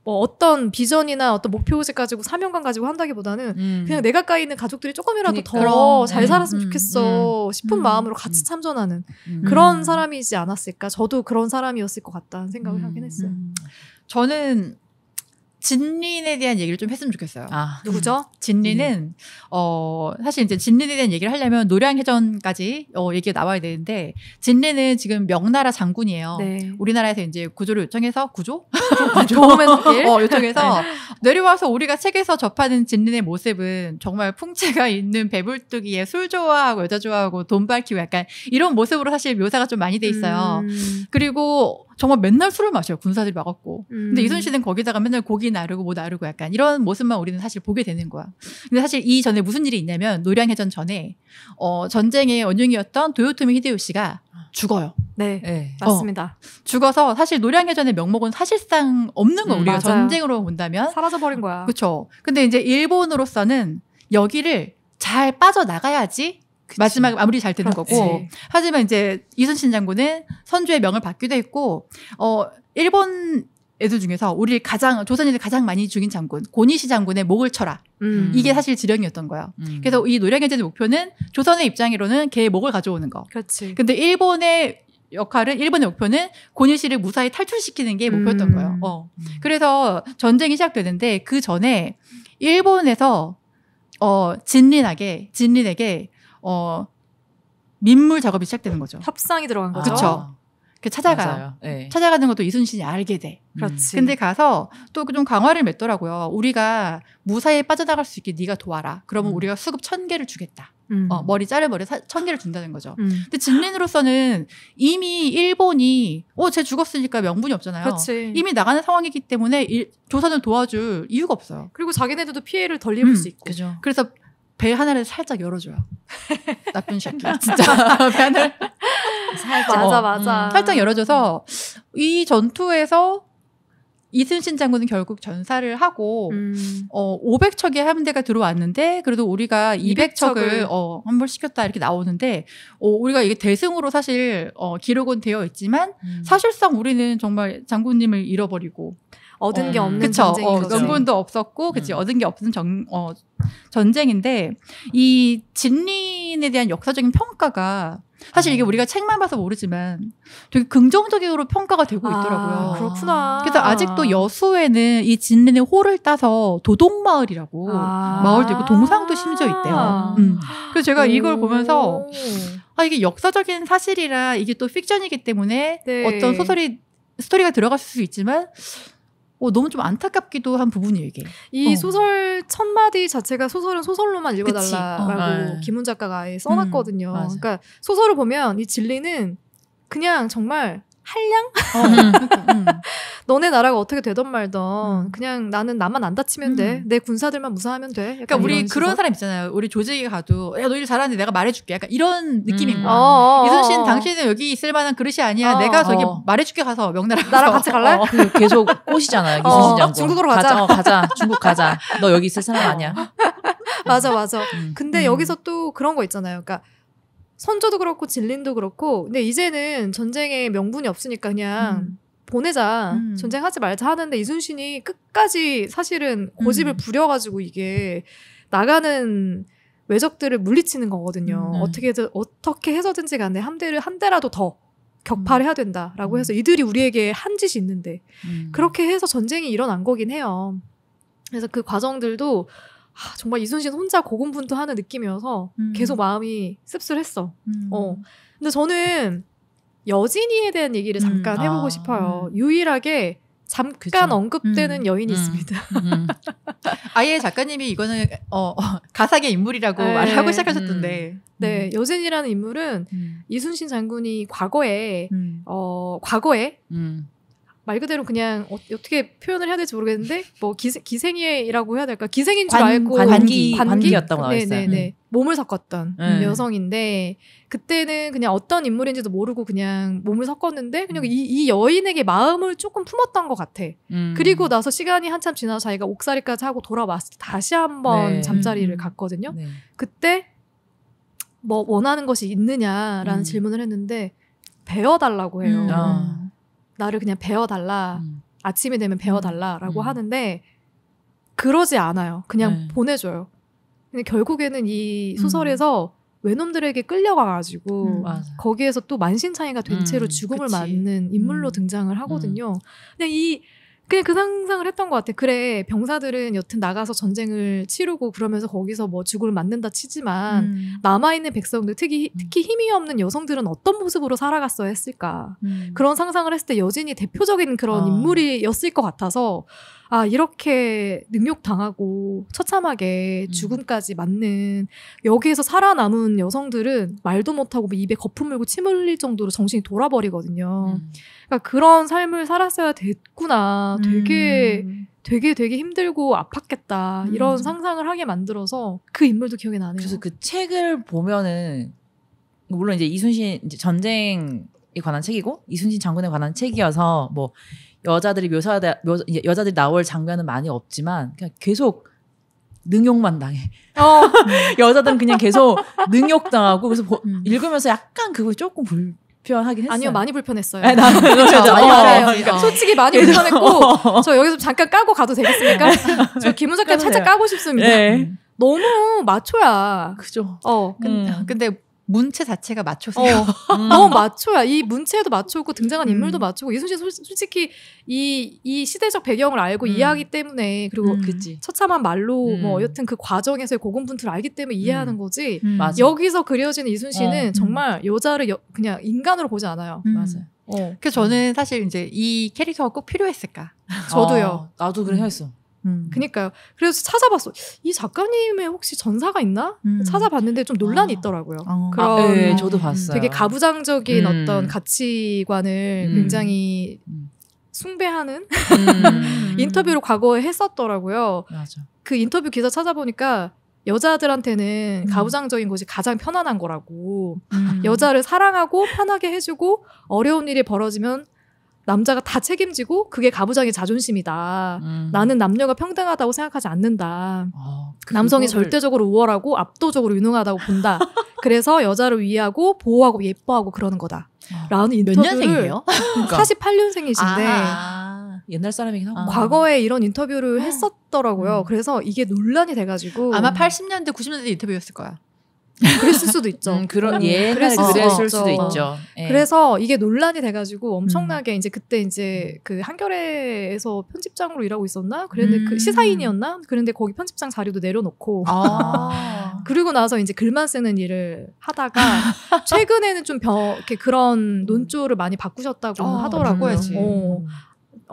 뭐 어떤 비전이나 어떤 목표지 가지고 사명감 가지고 한다기보다는 음. 그냥 내가 가 까이 있는 가족들이 조금이라도 더잘 음, 살았으면 음, 좋겠어 음. 싶은 음. 마음으로 음. 같이 참전하는 그런 사람이지 않았을까 저도 그런 사람이었을 것 같다는 생각을 하긴 했어요 저는 진린에 대한 얘기를 좀 했으면 좋겠어요. 아, 음. 누구죠? 진린은 네. 어 사실 이제 진린에 대한 얘기를 하려면 노량해전까지 어 얘기가 나와야 되는데 진린은 지금 명나라 장군이에요. 네. 우리나라에서 이제 구조를 요청해서 구조 도움의 어, 어, 요청해서 네. 내려와서 우리가 책에서 접하는 진린의 모습은 정말 풍채가 있는 배불뚝이에 술 좋아하고 여자 좋아하고 돈 밝히고 약간 이런 모습으로 사실 묘사가 좀 많이 돼 있어요. 음. 그리고 정말 맨날 술을 마셔요. 군사들이 막았고. 음. 근데 이순신은 거기다가 맨날 고기 나르고 뭐 나르고 약간 이런 모습만 우리는 사실 보게 되는 거야. 근데 사실 이 전에 무슨 일이 있냐면 노량해전 전에 어, 전쟁의 원흉이었던 도요토미 히데요시가 죽어요. 네, 네. 맞습니다. 어, 죽어서 사실 노량해전의 명목은 사실상 없는 거 음, 우리가 맞요 전쟁으로 본다면 사라져 버린 거야. 그렇죠. 근데 이제 일본으로서는 여기를 잘 빠져나가야지 그치. 마지막 아무리잘 되는 그렇지. 거고. 하지만 이제 이순신 장군은 선조의 명을 받기도 했고, 어, 일본 애들 중에서 우리 가장 조선인들 가장 많이 죽인 장군 고니시 장군의 목을 쳐라 음. 이게 사실 지령이었던 거예요. 음. 그래서 이 노량연제의 목표는 조선의 입장으로는 개의 목을 가져오는 거. 그렇지. 근데 일본의 역할은 일본의 목표는 고니시를 무사히 탈출시키는 게 목표였던 음. 거예요. 어. 음. 그래서 전쟁이 시작되는데 그 전에 일본에서 어 진린에게 진린에게 어, 민물 작업이 시작되는 거죠. 협상이 들어간 거죠. 그렇죠. 그 찾아가요. 네. 찾아가는 것도 이순신이 알게 돼. 그렇지. 근데 가서 또좀 그 강화를 맺더라고요. 우리가 무사히 빠져나갈 수 있게 네가 도와라. 그러면 음. 우리가 수급 천 개를 주겠다. 음. 어, 머리 자르버리천 개를 준다는 거죠. 음. 근데 진린으로서는 이미 일본이 어 쟤 죽었으니까 명분이 없잖아요. 그렇지. 이미 나가는 상황이기 때문에 일, 조선을 도와줄 이유가 없어요. 그리고 자기네들도 피해를 덜 입을 음. 수 있고. 그죠. 그래서 배 하나를 살짝 열어줘요. 나쁜 새끼 진짜 배 하나를 살짝 어, 맞아 맞아 음, 살짝 열어줘서 이 전투에서 이순신 장군은 결국 전사를 하고 음. 어 500척의 함대가 들어왔는데 그래도 우리가 200척을, 200척을. 어 환불시켰다 이렇게 나오는데 어 우리가 이게 대승으로 사실 어 기록은 되어 있지만 음. 사실상 우리는 정말 장군님을 잃어버리고 얻은 게 음. 없는 그쵸? 전쟁인 어, 거죠. 명분도 없었고 그치 음. 얻은 게 없는 정, 어, 전쟁인데 이 진린에 대한 역사적인 평가가 사실 이게 음. 우리가 책만 봐서 모르지만 되게 긍정적으로 평가가 되고 아, 있더라고요. 아, 그렇구나. 그래서 아직도 여수에는 이 진린의 호를 따서 도동마을이라고 아. 마을도 있고 동상도 심지 있대요. 음. 그래서 제가 이걸 보면서 아 이게 역사적인 사실이라 이게 또 픽션이기 때문에 네. 어떤 소설이 스토리가 들어갔수 있지만 어, 너무 좀 안타깝기도 한 부분이에요 이게. 이 어. 소설 첫 마디 자체가 소설은 소설로만 읽어달라라고 어. 김훈 작가가 아예 써놨거든요. 음, 그러니까 소설을 보면 이 진리는 그냥 정말 한량? 어. 음, 그러니까, 음. 너네 나라가 어떻게 되던 말던 음. 그냥 나는 나만 안 다치면 음. 돼. 내 군사들만 무사하면 돼. 그러니까 우리 그런 사람 있잖아요. 우리 조직에 가도 야너희들 잘하는데 내가 말해줄게. 약간 이런 음. 느낌인 음. 거야. 어 어, 어, 어, 이순신 당신은 여기 있을 만한 그릇이 아니야. 어, 내가 저기 말해줄게 가서 명나라 가서. 나랑 같이 갈래? 그 계속 꼬시잖아요. 이순신 장군. 중국으로 가자. 가자. 가자. 중국 가자. 너 여기 있을 사람 아니야. 맞아 맞아. 근데 여기서 또 그런 거 있잖아요. 그러니까 선조도 그렇고 진린도 그렇고 근데 이제는 전쟁에 명분이 없으니까 그냥 음. 보내자 음. 전쟁하지 말자 하는데 이순신이 끝까지 사실은 고집을 음. 부려가지고 이게 나가는 외적들을 물리치는 거거든요. 음. 어떻게든 네. 어떻게 해서든지 간에 함 대를 한 대라도 더 격파를 음. 해야 된다라고 음. 해서 이들이 우리에게 한 짓이 있는데 그렇게 해서 전쟁이 일어난 거긴 해요. 그래서 그 과정들도 아, 정말 이순신 혼자 고군분투하는 느낌이어서 음. 계속 마음이 씁쓸했어. 음. 어. 근데 저는 여진이에 대한 얘기를 음. 잠깐 음. 해보고 아. 싶어요. 유일하게 잠깐 그쵸? 언급되는 음. 여인이 음. 있습니다. 음. 아예 작가님이 이거는 어, 어, 가상의 인물이라고 네. 말하고 시작하셨던데. 네, 여진이라는 인물은 이순신 장군이 과거에 어 과거에 말 그대로 그냥 어, 떻게 표현을 해야 될지 모르겠는데 뭐 기생, 기생이라고 해야 될까 기생인 줄 관, 알고 관기, 관기 였다고 나와 있어요. 네네네. 음. 몸을 섞었던 음. 여성인데 그때는 그냥 어떤 인물인지도 모르고 그냥 몸을 섞었는데 그냥 음. 이, 이, 여인에게 마음을 조금 품었던 것 같아. 음. 그리고 나서 시간이 한참 지나서 자기가 옥살이까지 하고 돌아왔을 때 다시 한번 네. 잠자리를 음. 갔거든요. 네. 그때 뭐 원하는 것이 있느냐라는 음. 질문을 했는데 배워달라고 해요. 아. 나를 그냥 배워달라 음. 아침이 되면 음. 배워달라라고 음. 하는데 그러지 않아요. 그냥 네. 보내줘요. 근데 결국에는 이 소설에서 음. 외놈들에게 끌려가가지고 음, 거기에서 또 만신창이가 된 채로 음, 죽음을 그치. 맞는 인물로 음, 등장을 하거든요. 음. 근데 이 그냥 그 상상을 했던 것 같아. 그래, 병사들은 여튼 나가서 전쟁을 치르고 그러면서 거기서 뭐 죽음을 맞는다 치지만 음. 남아있는 백성들, 특히, 음. 특히 힘이 없는 여성들은 어떤 모습으로 살아갔어야 했을까. 음. 그런 상상을 했을 때 여진이 대표적인 그런 아. 인물이었을 것 같아서 아 이렇게 능욕당하고 처참하게 음. 죽음까지 맞는 여기에서 살아남은 여성들은 말도 못하고 뭐 입에 거품 물고 침 흘릴 정도로 정신이 돌아버리거든요. 음. 그러니까 그런 삶을 살았어야 됐구나. 되게 음. 되게 되게 힘들고 아팠겠다 음. 이런 상상을 하게 만들어서 그 인물도 기억이 나네요. 그래서 그 책을 보면은 물론 이제 이순신 이제 전쟁에 관한 책이고 이순신 장군에 관한 책이어서 뭐 여자들이 묘사다 묘, 여자들이 나올 장면은 많이 없지만 그냥 계속 능욕만 당해. 어. 여자들은 그냥 계속 능욕당하고 그래서 보, 음. 읽으면서 약간 그거 조금 불, 불편하긴 했어요. 아니요, 많이 불편했어요. 아, 그렇죠. 많이 어, 어 그러니까. 어. 솔직히 많이 그래서, 불편했고, 어. 저 여기서 잠깐 까고 가도 되겠습니까? 네. 저 김훈 작가 살짝 까고 싶습니다. 네. 너무 마초야. 그죠. 어, 근, 음. 근데 문체 자체가 마초세요. 어, 음. 너 어, 마초야. 이 문체도 마초고 등장한 음. 인물도 음. 마초고 이순신 솔직히 이 이 시대적 배경을 알고 음. 이해하기 때문에 그리고 음. 처참한 말로 뭐 음. 여튼 그 과정에서의 고군분투를 알기 때문에 이해하는 거지. 여기서 그려지는 이순신은 어. 정말 여자를 여, 그냥 인간으로 보지 않아요. 맞아요. 어. 그래서 저는 사실 이제 이 캐릭터가 꼭 필요했을까? 저도요. 아, 나도 그래 했어. 음. 그니까요. 그래서 찾아봤어. 이 작가님의 혹시 전사가 있나? 음. 찾아봤는데 좀 논란이 있더라고요. 어. 그런 아, 네, 음. 저도 봤어요. 되게 가부장적인 음. 어떤 가치관을 음. 굉장히 음. 숭배하는 인터뷰로 과거에 했었더라고요. 맞아. 그 인터뷰 기사 찾아보니까 여자들한테는 가부장적인 것이 가장 편안한 거라고 여자를 사랑하고 편하게 해주고 어려운 일이 벌어지면 남자가 다 책임지고 그게 가부장의 자존심이다. 음. 나는 남녀가 평등하다고 생각하지 않는다. 어, 남성이 절대적으로 우월하고 압도적으로 유능하다고 본다. 그래서 여자를 위하고 보호하고 예뻐하고 그러는 거다. 어. 라는 인터뷰를 몇 년생이에요? 그러니까. 48년생이신데 아, 옛날 사람이긴 하고 과거에 이런 인터뷰를 음. 했었더라고요. 음. 그래서 이게 논란이 돼가지고 아마 80년대 90년대 인터뷰였을 거야. 그랬을 수도 있죠. 음, 그런 음, 예, 그랬을, 아, 그랬을 수도 있죠. 예. 그래서 이게 논란이 돼가지고 엄청나게 음. 이제 그때 이제 음. 그 한겨레에서 편집장으로 일하고 있었나? 그랬는데 그 음. 그 시사인이었나? 그런데 거기 편집장 자료도 내려놓고 아. 그리고 나서 이제 글만 쓰는 일을 하다가 최근에는 좀 벼, 이렇게 그런 음. 논조를 많이 바꾸셨다고 아, 하더라고요. 어.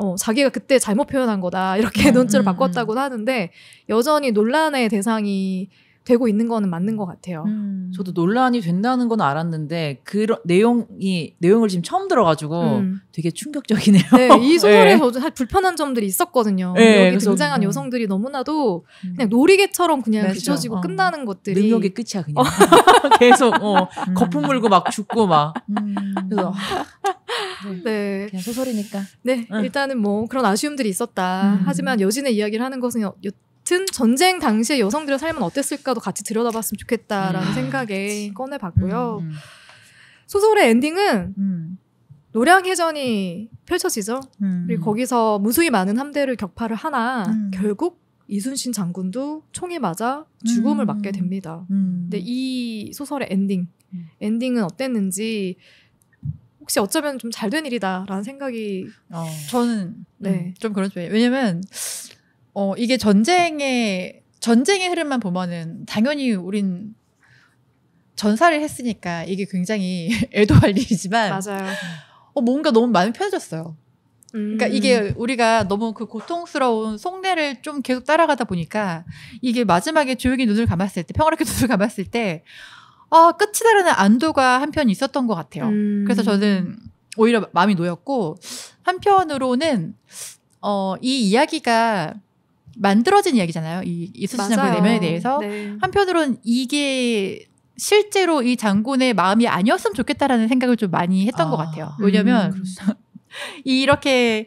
어. 자기가 그때 잘못 표현한 거다 이렇게 논조를 바꿨다고 하는데 여전히 논란의 대상이 되고 있는 거는 맞는 것 같아요. 음. 저도 논란이 된다는 건 알았는데 그 내용이 내용을 지금 처음 들어가지고 음. 되게 충격적이네요. 네, 이 소설에서 네. 불편한 점들이 있었거든요. 네, 여기 그래서, 등장한 음. 여성들이 너무나도 음. 그냥 놀이개처럼 그냥 맞아. 비춰지고 어. 끝나는 것들이 능력의 끝이야 그냥 어. 계속 어, 음. 거품 물고 막 죽고 막 음. 그래서 아. 네. 그냥 소설이니까. 네, 응. 일단은 뭐 그런 아쉬움들이 있었다. 하지만 여진의 이야기를 하는 것은 여, 같은 전쟁 당시에 여성들의 삶은 어땠을까도 같이 들여다봤으면 좋겠다라는 음. 생각에 꺼내봤고요. 음, 음. 소설의 엔딩은 음. 노량해전이 펼쳐지죠. 음. 그리고 거기서 무수히 많은 함대를 격파를 하나 음. 결국 이순신 장군도 총에 맞아 죽음을 맞게 됩니다. 근데 이 소설의 엔딩, 엔딩은 어땠는지 혹시 어쩌면 좀잘된 일이다라는 생각이 어, 저는 네. 네. 좀 그런 쪽이에요. 왜냐면 어, 이게 전쟁의, 전쟁의 흐름만 보면은 당연히 우린 전사를 했으니까 이게 굉장히 애도할일이지만 맞아요. 어, 뭔가 너무 마음이 편해졌어요. 그러니까 음. 이게 우리가 너무 그 고통스러운 속내를 좀 계속 따라가다 보니까 이게 마지막에 조용히 눈을 감았을 때 평화롭게 눈을 감았을 때 아, 끝이 다라는 안도가 한편 있었던 것 같아요. 음. 그래서 저는 오히려 마음이 놓였고 한편으로는 어, 이 이야기가 만들어진 이야기잖아요. 이 이순신 장군 내면에 대해서 네. 한편으론 이게 실제로 이 장군의 마음이 아니었으면 좋겠다라는 생각을 좀 많이 했던 아, 것 같아요. 왜냐면 음, 이렇게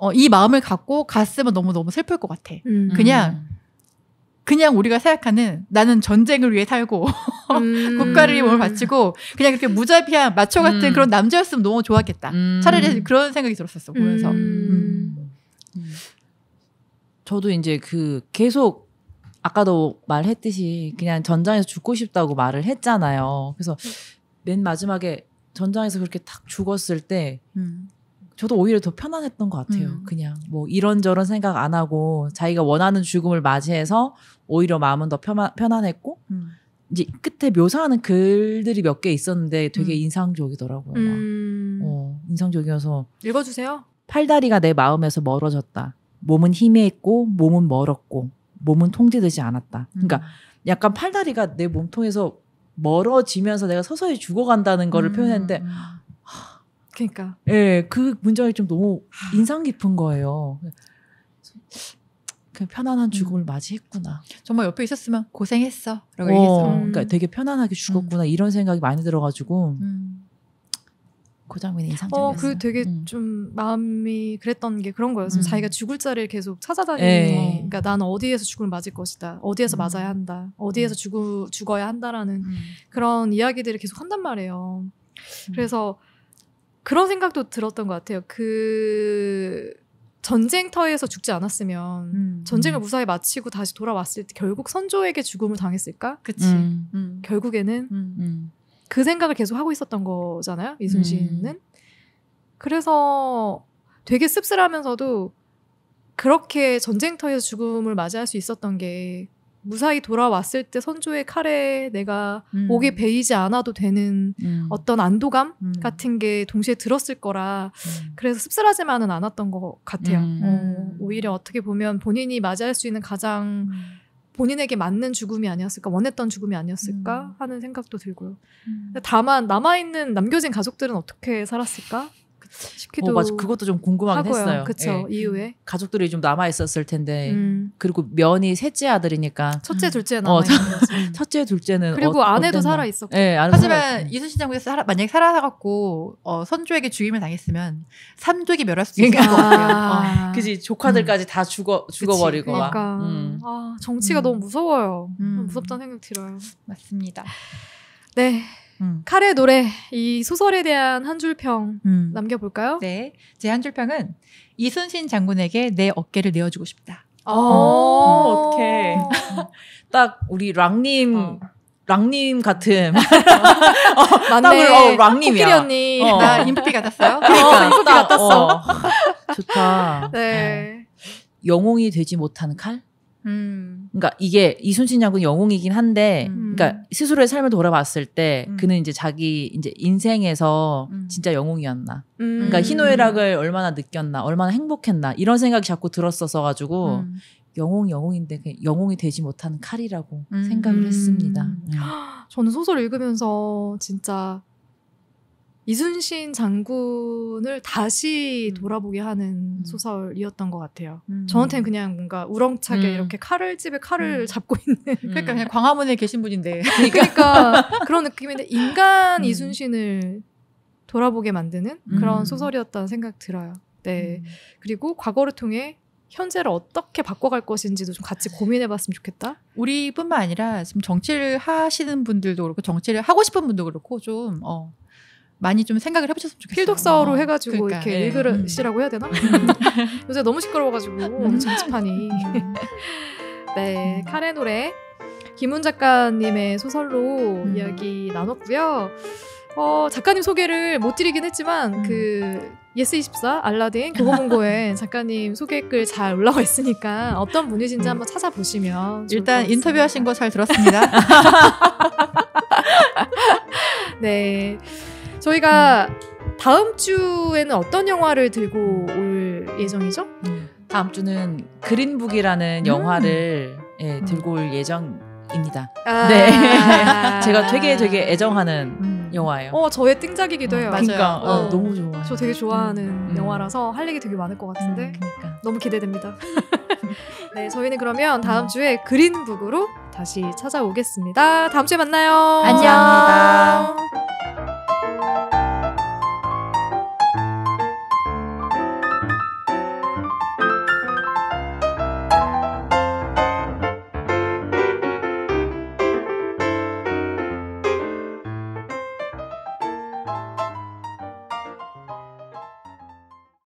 어, 이 마음을 갖고 갔으면 너무 너무 슬플 것 같아. 음. 그냥 음. 그냥 우리가 생각하는 나는 전쟁을 위해 살고 음. 국가를 위해 몸을 바치고 그냥 이렇게 무자비한 마초 같은 음. 그런 남자였으면 너무 좋았겠다. 차라리 음. 그런 생각이 들었었어 보면서. 음. 음. 저도 이제 그 계속 아까도 말했듯이 그냥 전장에서 죽고 싶다고 말을 했잖아요. 그래서 맨 마지막에 전장에서 그렇게 탁 죽었을 때 음. 저도 오히려 더 편안했던 것 같아요. 음. 그냥 뭐 이런저런 생각 안 하고 자기가 원하는 죽음을 맞이해서 오히려 마음은 더 편안, 편안했고 음. 이제 끝에 묘사하는 글들이 몇 개 있었는데 되게 음. 인상적이더라고요. 음. 어, 인상적이어서 읽어주세요. 팔다리가 내 마음에서 멀어졌다. 몸은 희미했고 몸은 멀었고 몸은 통제되지 않았다. 그러니까 음. 약간 팔다리가 내 몸통에서 멀어지면서 내가 서서히 죽어간다는 거를 음. 표현했는데 하, 그러니까 예, 그 문장이 좀 너무 인상 깊은 거예요. 그냥 편안한 음. 죽음을 음. 맞이했구나. 정말 옆에 있었으면 고생했어. 라고 어, 얘기했어. 그러니까 음. 그러니까 되게 편안하게 죽었구나 음. 이런 생각이 많이 들어가지고 음. 그 장면이 인상적이었어요. 어, 그 되게 음. 좀 마음이 그랬던 게 그런 거였어요. 음. 자기가 죽을 자를 리 계속 찾아다니는. 에 예. 그러니까 나는 어디에서 죽음을 맞을 것이다. 어디에서 음. 맞아야 한다. 어디에서 음. 죽어 죽어야 한다라는 음. 그런 이야기들을 계속 한단 말이에요. 음. 그래서 그런 생각도 들었던 것 같아요. 그 전쟁터에서 죽지 않았으면 음. 전쟁을 무사히 마치고 다시 돌아왔을 때 결국 선조에게 죽음을 당했을까? 그치. 음. 결국에는 음. 그 생각을 계속 하고 있었던 거잖아요. 이순신은. 음. 그래서 되게 씁쓸하면서도 그렇게 전쟁터에서 죽음을 맞이할 수 있었던 게 무사히 돌아왔을 때 선조의 칼에 내가 음. 목에 베이지 않아도 되는 음. 어떤 안도감 음. 같은 게 동시에 들었을 거라 음. 그래서 씁쓸하지만은 않았던 것 같아요. 음. 어, 오히려 어떻게 보면 본인이 맞이할 수 있는 가장 음. 본인에게 맞는 죽음이 아니었을까 원했던 죽음이 아니었을까 음. 하는 생각도 들고요. 음. 다만 남아 있는 남겨진 가족들은 어떻게 살았을까? 싶기도 어, 맞아. 그것도 좀 궁금하긴 하고요. 했어요. 그쵸 예. 이후에 음. 가족들이 좀 남아 있었을 텐데 음. 그리고 면이 셋째 아들이니까 첫째 둘째 어, 남아 어, 첫째 둘째는 그리고 어, 아내도 살아 있었고 예, 하지만 이순신 장군이 살아, 만약에 살아갖고 어, 선조에게 죽임을 당했으면 삼족이 멸할 수도 그러니까. 있을 것 같아요. 아. 어. 그지 조카들까지 음. 다 죽어 죽어버리고 그치, 그러니까. 음. 아 정치가 음. 너무 무서워요. 음. 무섭다는 생각 들어요. 맞습니다. 네. 음. 칼의 노래 이 소설에 대한 한 줄평 음. 남겨볼까요? 네, 제 한 줄평은 이순신 장군에게 내 어깨를 내어주고 싶다. 오, 어, 어떡해. 음. 딱 우리 랑님 어. 랑님 같은. 어, 맞네. 어, 랑님이야. 코끼리 언니. 어. 나 인프피 같았어요? 그러니까. 어, 인프피 같았어. 어. 좋다. 네. 네. 영웅이 되지 못한 칼? 음. 그러니까 이게 이순신 장군 영웅이긴 한데, 음. 그러니까 스스로의 삶을 돌아봤을 때 음. 그는 이제 자기 이제 인생에서 음. 진짜 영웅이었나. 음. 그러니까 희노애락을 얼마나 느꼈나, 얼마나 행복했나 이런 생각이 자꾸 들었어서 가지고 영웅 영웅인데 영웅이 되지 못한 칼이라고 생각을 했습니다. 네. 저는 소설 읽으면서 진짜 이순신 장군을 다시 음. 돌아보게 하는 음. 소설이었던 것 같아요. 음. 저한테는 그냥 뭔가 우렁차게 음. 이렇게 칼을 집에 칼을 음. 잡고 있는. 음. 그러니까 그냥 광화문에 계신 분인데. 그러니까, 그런 느낌인데 인간 이순신을 돌아보게 만드는 그런 소설이었다는 생각 들어요. 네. 그리고 과거를 통해 현재를 어떻게 바꿔갈 것인지도 좀 같이 고민해봤으면 좋겠다. 우리뿐만 아니라 지금 정치를 하시는 분들도 그렇고 정치를 하고 싶은 분도 그렇고 좀 어. 많이 좀 생각을 해보셨으면 좋겠어요. 필독서로 어. 해가지고 그러니까, 이렇게 예. 읽으시라고 해야 되나? 음. 요새 너무 시끄러워가지고 정치판이. 음. 네, 음. 카레 노래 김훈 작가님의 소설로 음. 이야기 나눴고요. 어, 작가님 소개를 못 드리긴 했지만 음. 그 예스24 알라딘 교보문고에 작가님 소개글 잘 올라와 있으니까 어떤 분이신지 음. 한번 찾아보시면 일단 인터뷰하신 거 잘 들었습니다. 네. 저희가 다음 주에는 어떤 영화를 들고 올 예정이죠? 음, 다음 주는 그린북이라는 음. 영화를 예, 음. 들고 올 예정입니다. 아~ 네. 제가 되게 되게 애정하는 영화예요. 어, 저의 띵작이기도 해요. 그러니까, 맞아요. 그러니까 어, 어, 너무 좋아. 저 되게 좋아하는 음. 영화라서 할 얘기 되게 많을 것 같은데. 음, 그러니까. 너무 기대됩니다. 네, 저희는 그러면 다음 주에 그린북으로 다시 찾아오겠습니다. 다음 주에 만나요. 안녕. 감사합니다. Thank you.